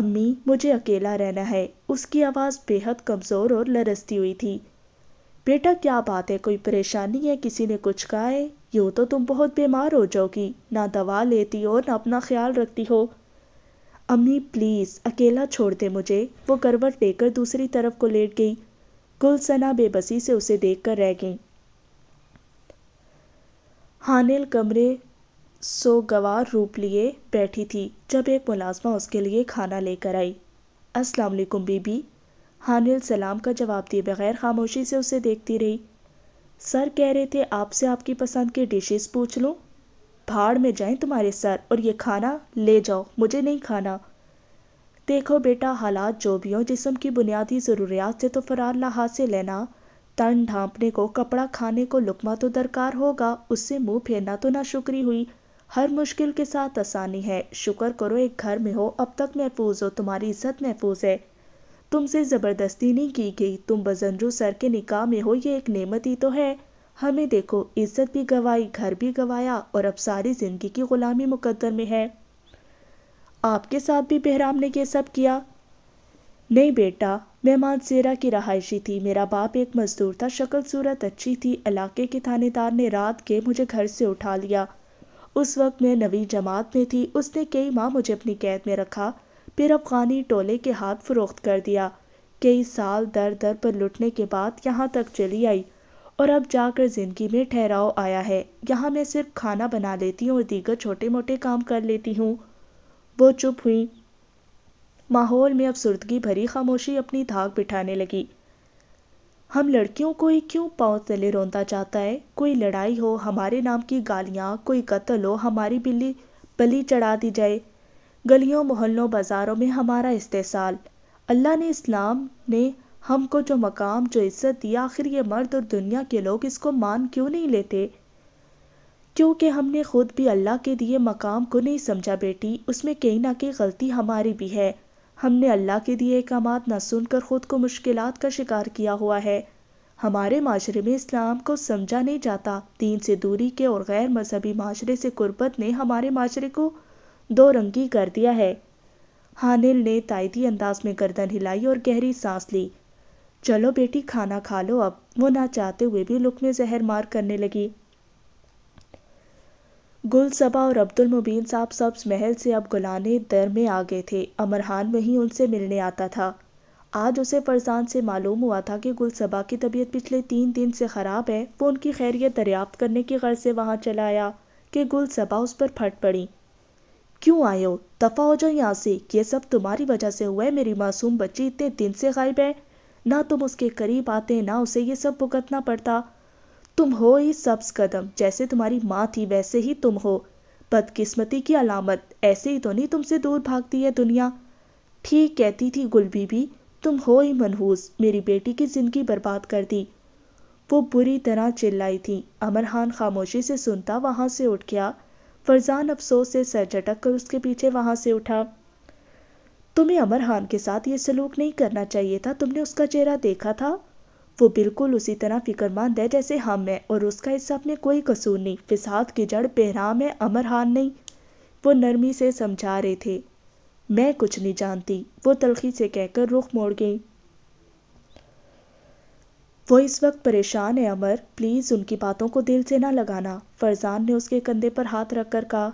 [SPEAKER 1] अम्मी मुझे अकेला रहना है उसकी आवाज़ बेहद कमज़ोर और लरसती हुई थी बेटा क्या बात है कोई परेशानी है किसी ने कुछ कहा है यूँ तो तुम बहुत बीमार हो जाओगी ना दवा लेती हो ना अपना ख्याल रखती हो अम्मी प्लीज़ अकेला छोड़ दे मुझे वो करवट लेकर दूसरी तरफ को लेट गई गुलसना बेबसी से उसे देखकर रह गई हानिल कमरे सोगवार रूप लिए बैठी थी जब एक मुलाजमा उसके लिए खाना लेकर आई अस्सलाम वालेकुम बीबी हानिल सलाम का जवाब दिए बगैर खामोशी से उसे देखती रही सर कह रहे थे आपसे आपकी पसंद के डिशेस पूछ लूँ भाड़ में जाएं तुम्हारे सर और ये खाना ले जाओ मुझे नहीं खाना देखो बेटा हालात जो भी हों जिसम की बुनियादी ज़रूरियात से तो फ़रार ना हासिल लेना तन ढांपने को कपड़ा खाने को लुकमा तो दरकार होगा उससे मुंह फेरना तो ना शुक्री हुई हर मुश्किल के साथ आसानी है शुक्र करो एक घर में हो अब तक महफूज हो तुम्हारी इज्जत महफूज है तुमसे ज़बरदस्ती नहीं की गई तुम बजनजू सर के निकाह में हो ये एक नेमत ही तो है हमें देखो इज्जत भी गवाई घर भी गवाया और अब सारी ज़िंदगी की ग़ुलामी मुकद्दर में है आपके साथ भी बहराम ने यह सब किया नहीं बेटा मेहमान सेरा की रहायशी थी मेरा बाप एक मज़दूर था शक्ल सूरत अच्छी थी इलाके के थानेदार ने रात के मुझे घर से उठा लिया उस वक्त मैं नवी जमात में थी उसने कई माह मुझे अपनी कैद में रखा फिर अफगानी टोले के हाथ फरोख्त कर दिया कई साल दर दर पर लुटने के बाद यहाँ तक चली आई और अब जाकर ज़िंदगी में ठहराव आया है यहाँ मैं सिर्फ खाना बना लेती हूँ और दीगर छोटे मोटे काम कर लेती हूँ वो चुप हुई माहौल में अफसुर्दगी भरी खामोशी अपनी धाक बिठाने लगी हम लड़कियों को ही क्यों पाँव तले रोंदा चाहता है कोई लड़ाई हो हमारे नाम की गालियाँ कोई कत्ल हो हमारी बिल्ली बली चढ़ा दी जाए गलियों मोहल्लों बाज़ारों में हमारा इस्तेसाल अल्लाह ने इस्लाम ने हमको जो मकाम जो इज्जत दिया आखिर ये मर्द और दुनिया के लोग इसको मान क्यों नहीं लेते क्योंकि हमने खुद भी अल्लाह के दिए मकाम को नहीं समझा बेटी उसमें कहीं ना कहीं गलती हमारी भी है हमने अल्लाह के दिए अहकाम ना सुनकर ख़ुद को मुश्किल का शिकार किया हुआ है हमारे माशरे में इस्लाम को समझा नहीं जाता दीन से दूरी के और गैर मजहबी माशरे से गुर्बत ने हमारे माशरे को दो रंगी कर दिया है हानिल ने तायदी अंदाज में गर्दन हिलाई और गहरी सांस ली चलो बेटी खाना खा लो अब वो ना चाहते हुए भी लुक में जहर मार करने लगी गुलसबा और अब्दुल मुबीन साहब सब्स महल से अब गुलाने दर में आ गए थे अमरहान वहीं उनसे मिलने आता था आज उसे फरजान से मालूम हुआ था कि गुलसबा की तबीयत पिछले तीन दिन से ख़राब है वो उनकी खैरियत दरियाफ्त करने की गर्ज से वहाँ चला आया कि गुलसबा उस पर फट पड़ी क्यों आयो दफ़ा हो जाओ यहाँ से ये सब तुम्हारी वजह से हुआ है मेरी मासूम बच्ची इतने दिन से गायब है ना तुम उसके करीब आते ना उसे ये सब भुगतना पड़ता तुम हो ही सब्स कदम जैसे तुम्हारी माँ थी वैसे ही तुम हो बदकिस्मती की अलामत ऐसे ही तो नहीं तुमसे दूर भागती है दुनिया ठीक कहती थी गुल बीबी तुम हो ही मनहूस मेरी बेटी की जिंदगी बर्बाद कर दी वो बुरी तरह चिल्लाई थी अमर खान खामोशी से सुनता वहाँ से उठ गया फरजान अफसोस से सर झटक कर उसके पीछे वहाँ से उठा तुम्हें अमर खान के साथ ये सलूक नहीं करना चाहिए था तुमने उसका चेहरा देखा था वो बिल्कुल उसी तरह फिक्रमंद है जैसे हम हैं और उसका इस सब में कोई कसूर नहीं फिसाद की जड़ बेहराम है अमर हान नहीं वो नरमी से समझा रहे थे मैं कुछ नहीं जानती वो तलखी से कहकर रुख मोड़ गई वो इस वक्त परेशान है अमर प्लीज़ उनकी बातों को दिल से ना लगाना फरजान ने उसके कंधे पर हाथ रखकर कहा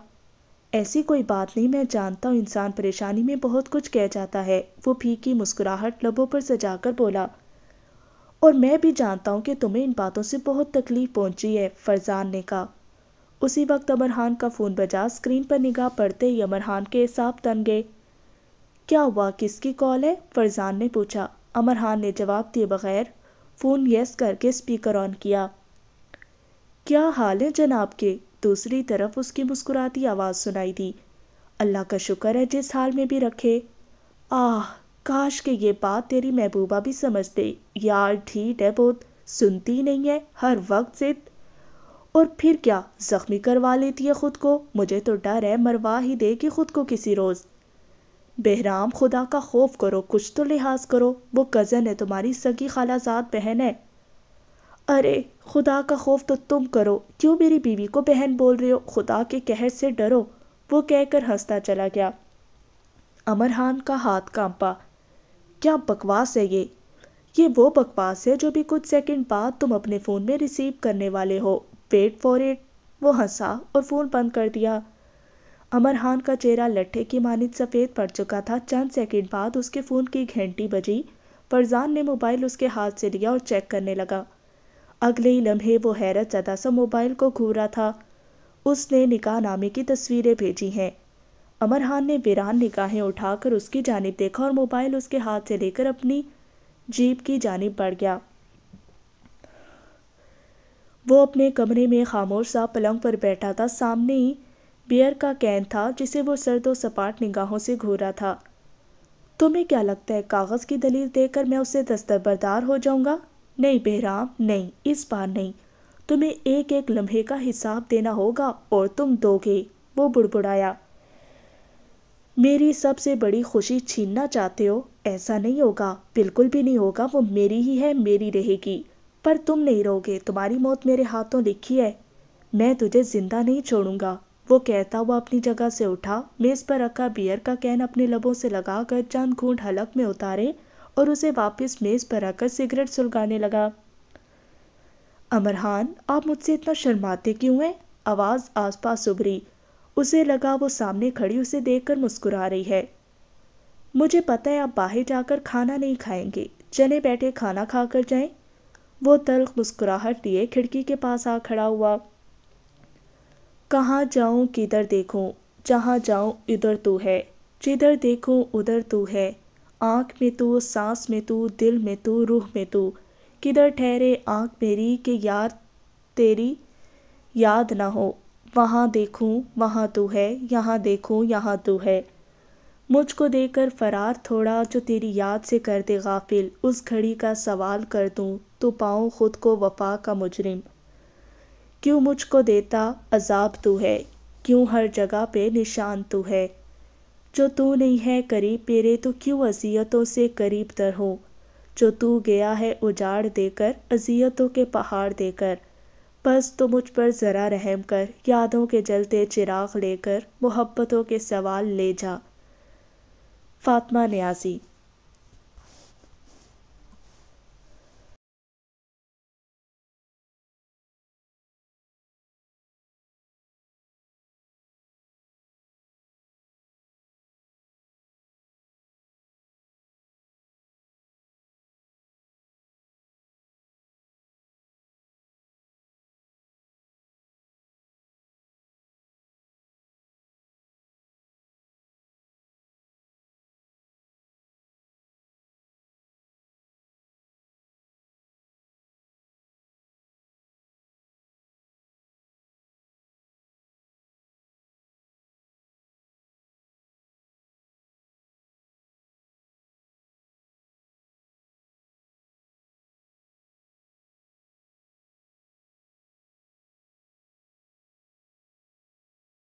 [SPEAKER 1] ऐसी कोई बात नहीं मैं जानता हूं इंसान परेशानी में बहुत कुछ कह जाता है वो फीकी मुस्कुराहट लबों पर सजाकर बोला और मैं भी जानता हूँ कि तुम्हें इन बातों से बहुत तकलीफ पहुंची है फरजान ने कहा उसी वक्त अमरहान का फ़ोन बजा स्क्रीन पर निगाह पड़ते ही अमरहान के हिसाब तन गए क्या हुआ किसकी कॉल है फरजान ने पूछा अमरहान ने जवाब दिए बगैर फ़ोन यस करके स्पीकर ऑन किया क्या हाल है जनाब के दूसरी तरफ उसकी मुस्कुराती आवाज़ सुनाई दी अल्लाह का शुक्र है जिस हाल में भी रखे आह काश के ये बात तेरी महबूबा भी समझते यार ठीक है बहुत सुनती नहीं है हर वक्त जिद और फिर क्या जख्मी करवा लेती है खुद को मुझे तो डर है मरवा ही दे कि खुद को किसी रोज़ बहराम खुदा का खौफ करो कुछ तो लिहाज करो वो कज़न है तुम्हारी सगी खालाजात बहन है अरे खुदा का खौफ तो तुम करो क्यों मेरी बीवी को बहन बोल रहे हो खुदा के कहर से डरो वो कहकर हंसता चला गया अमरहान का हाथ कांपा क्या बकवास है ये ये वो बकवास है जो भी कुछ सेकंड बाद तुम अपने फ़ोन में रिसीव करने वाले हो वेट फॉर इट वो हंसा और फ़ोन बंद कर दिया अमर खान का चेहरा लट्ठे की मानित सफ़ेद पड़ चुका था चंद सेकंड बाद उसके फ़ोन की घंटी बजी फरजान ने मोबाइल उसके हाथ से लिया और चेक करने लगा अगले ही लम्हे वो हैरत ज़दा सा मोबाइल को घूरा था उसने निकाह नामे की तस्वीरें भेजी हैं अमरहान ने वीरान निगाहें उठाकर उसकी जानब देखा और मोबाइल उसके हाथ से लेकर अपनी जीप की जानब बढ़ गया वो अपने कमरे में खामोश सा पलंग पर बैठा था सामने ही बियर का कैन था जिसे वो सर्दो सपाट निगाहों से घूरा था तुम्हें क्या लगता है कागज़ की दलील देकर मैं उससे दस्तरबरदार हो जाऊंगा नहीं बेहराम नहीं इस बार नहीं तुम्हें एक एक लम्हे का हिसाब देना होगा और तुम दोगे वो बुड़बुड़ाया मेरी सबसे बड़ी खुशी छीनना चाहते हो ऐसा नहीं होगा बिल्कुल भी नहीं होगा वो मेरी ही है मेरी रहेगी पर तुम नहीं रहोगे तुम्हारी मौत मेरे हाथों लिखी है मैं तुझे जिंदा नहीं छोड़ूंगा वो कहता हुआ अपनी जगह से उठा मेज पर रखा बियर का कैन अपने लबों से लगाकर चंद घूंट हलक में उतारे और उसे वापस मेज पर रखकर सिगरेट सुलगाने लगा अमरहान आप मुझसे इतना शर्माते क्यों हैं आवाज आसपास उभरी उसे लगा वो सामने खड़ी उसे देखकर मुस्कुरा रही है मुझे पता है आप बाहर जाकर खाना नहीं खाएंगे चने बैठे खाना खाकर जाएं वो तल्ख मुस्कुराहट दिए खिड़की के पास आ खड़ा हुआ कहाँ जाऊं किधर देखूं जहाँ जाऊं इधर तू तो है जिधर देखूं उधर तू तो है आँख में तू तो, सांस में तू दिल में तू रूह में तू किधर ठहरे आँख मेरी कि यार तेरी याद ना हो वहाँ देखूँ वहाँ तू है यहाँ देखूँ यहाँ तू है मुझको देकर फ़रार थोड़ा जो तेरी याद से कर दे गाफिल उस घड़ी का सवाल कर दूँ तो पाऊँ खुद को वफा का मुजरिम क्यों मुझको देता अजाब तू है क्यों हर जगह पे निशान तू है जो तू नहीं है करीब मेरे तो क्यों अजियतों से करीब तर हो जो तू गया है उजाड़ देकर अजियतों के पहाड़ देकर बस तो मुझ पर ज़रा रहम कर यादों के जलते चिराग लेकर मोहब्बतों के सवाल ले जा फातमा न्याजी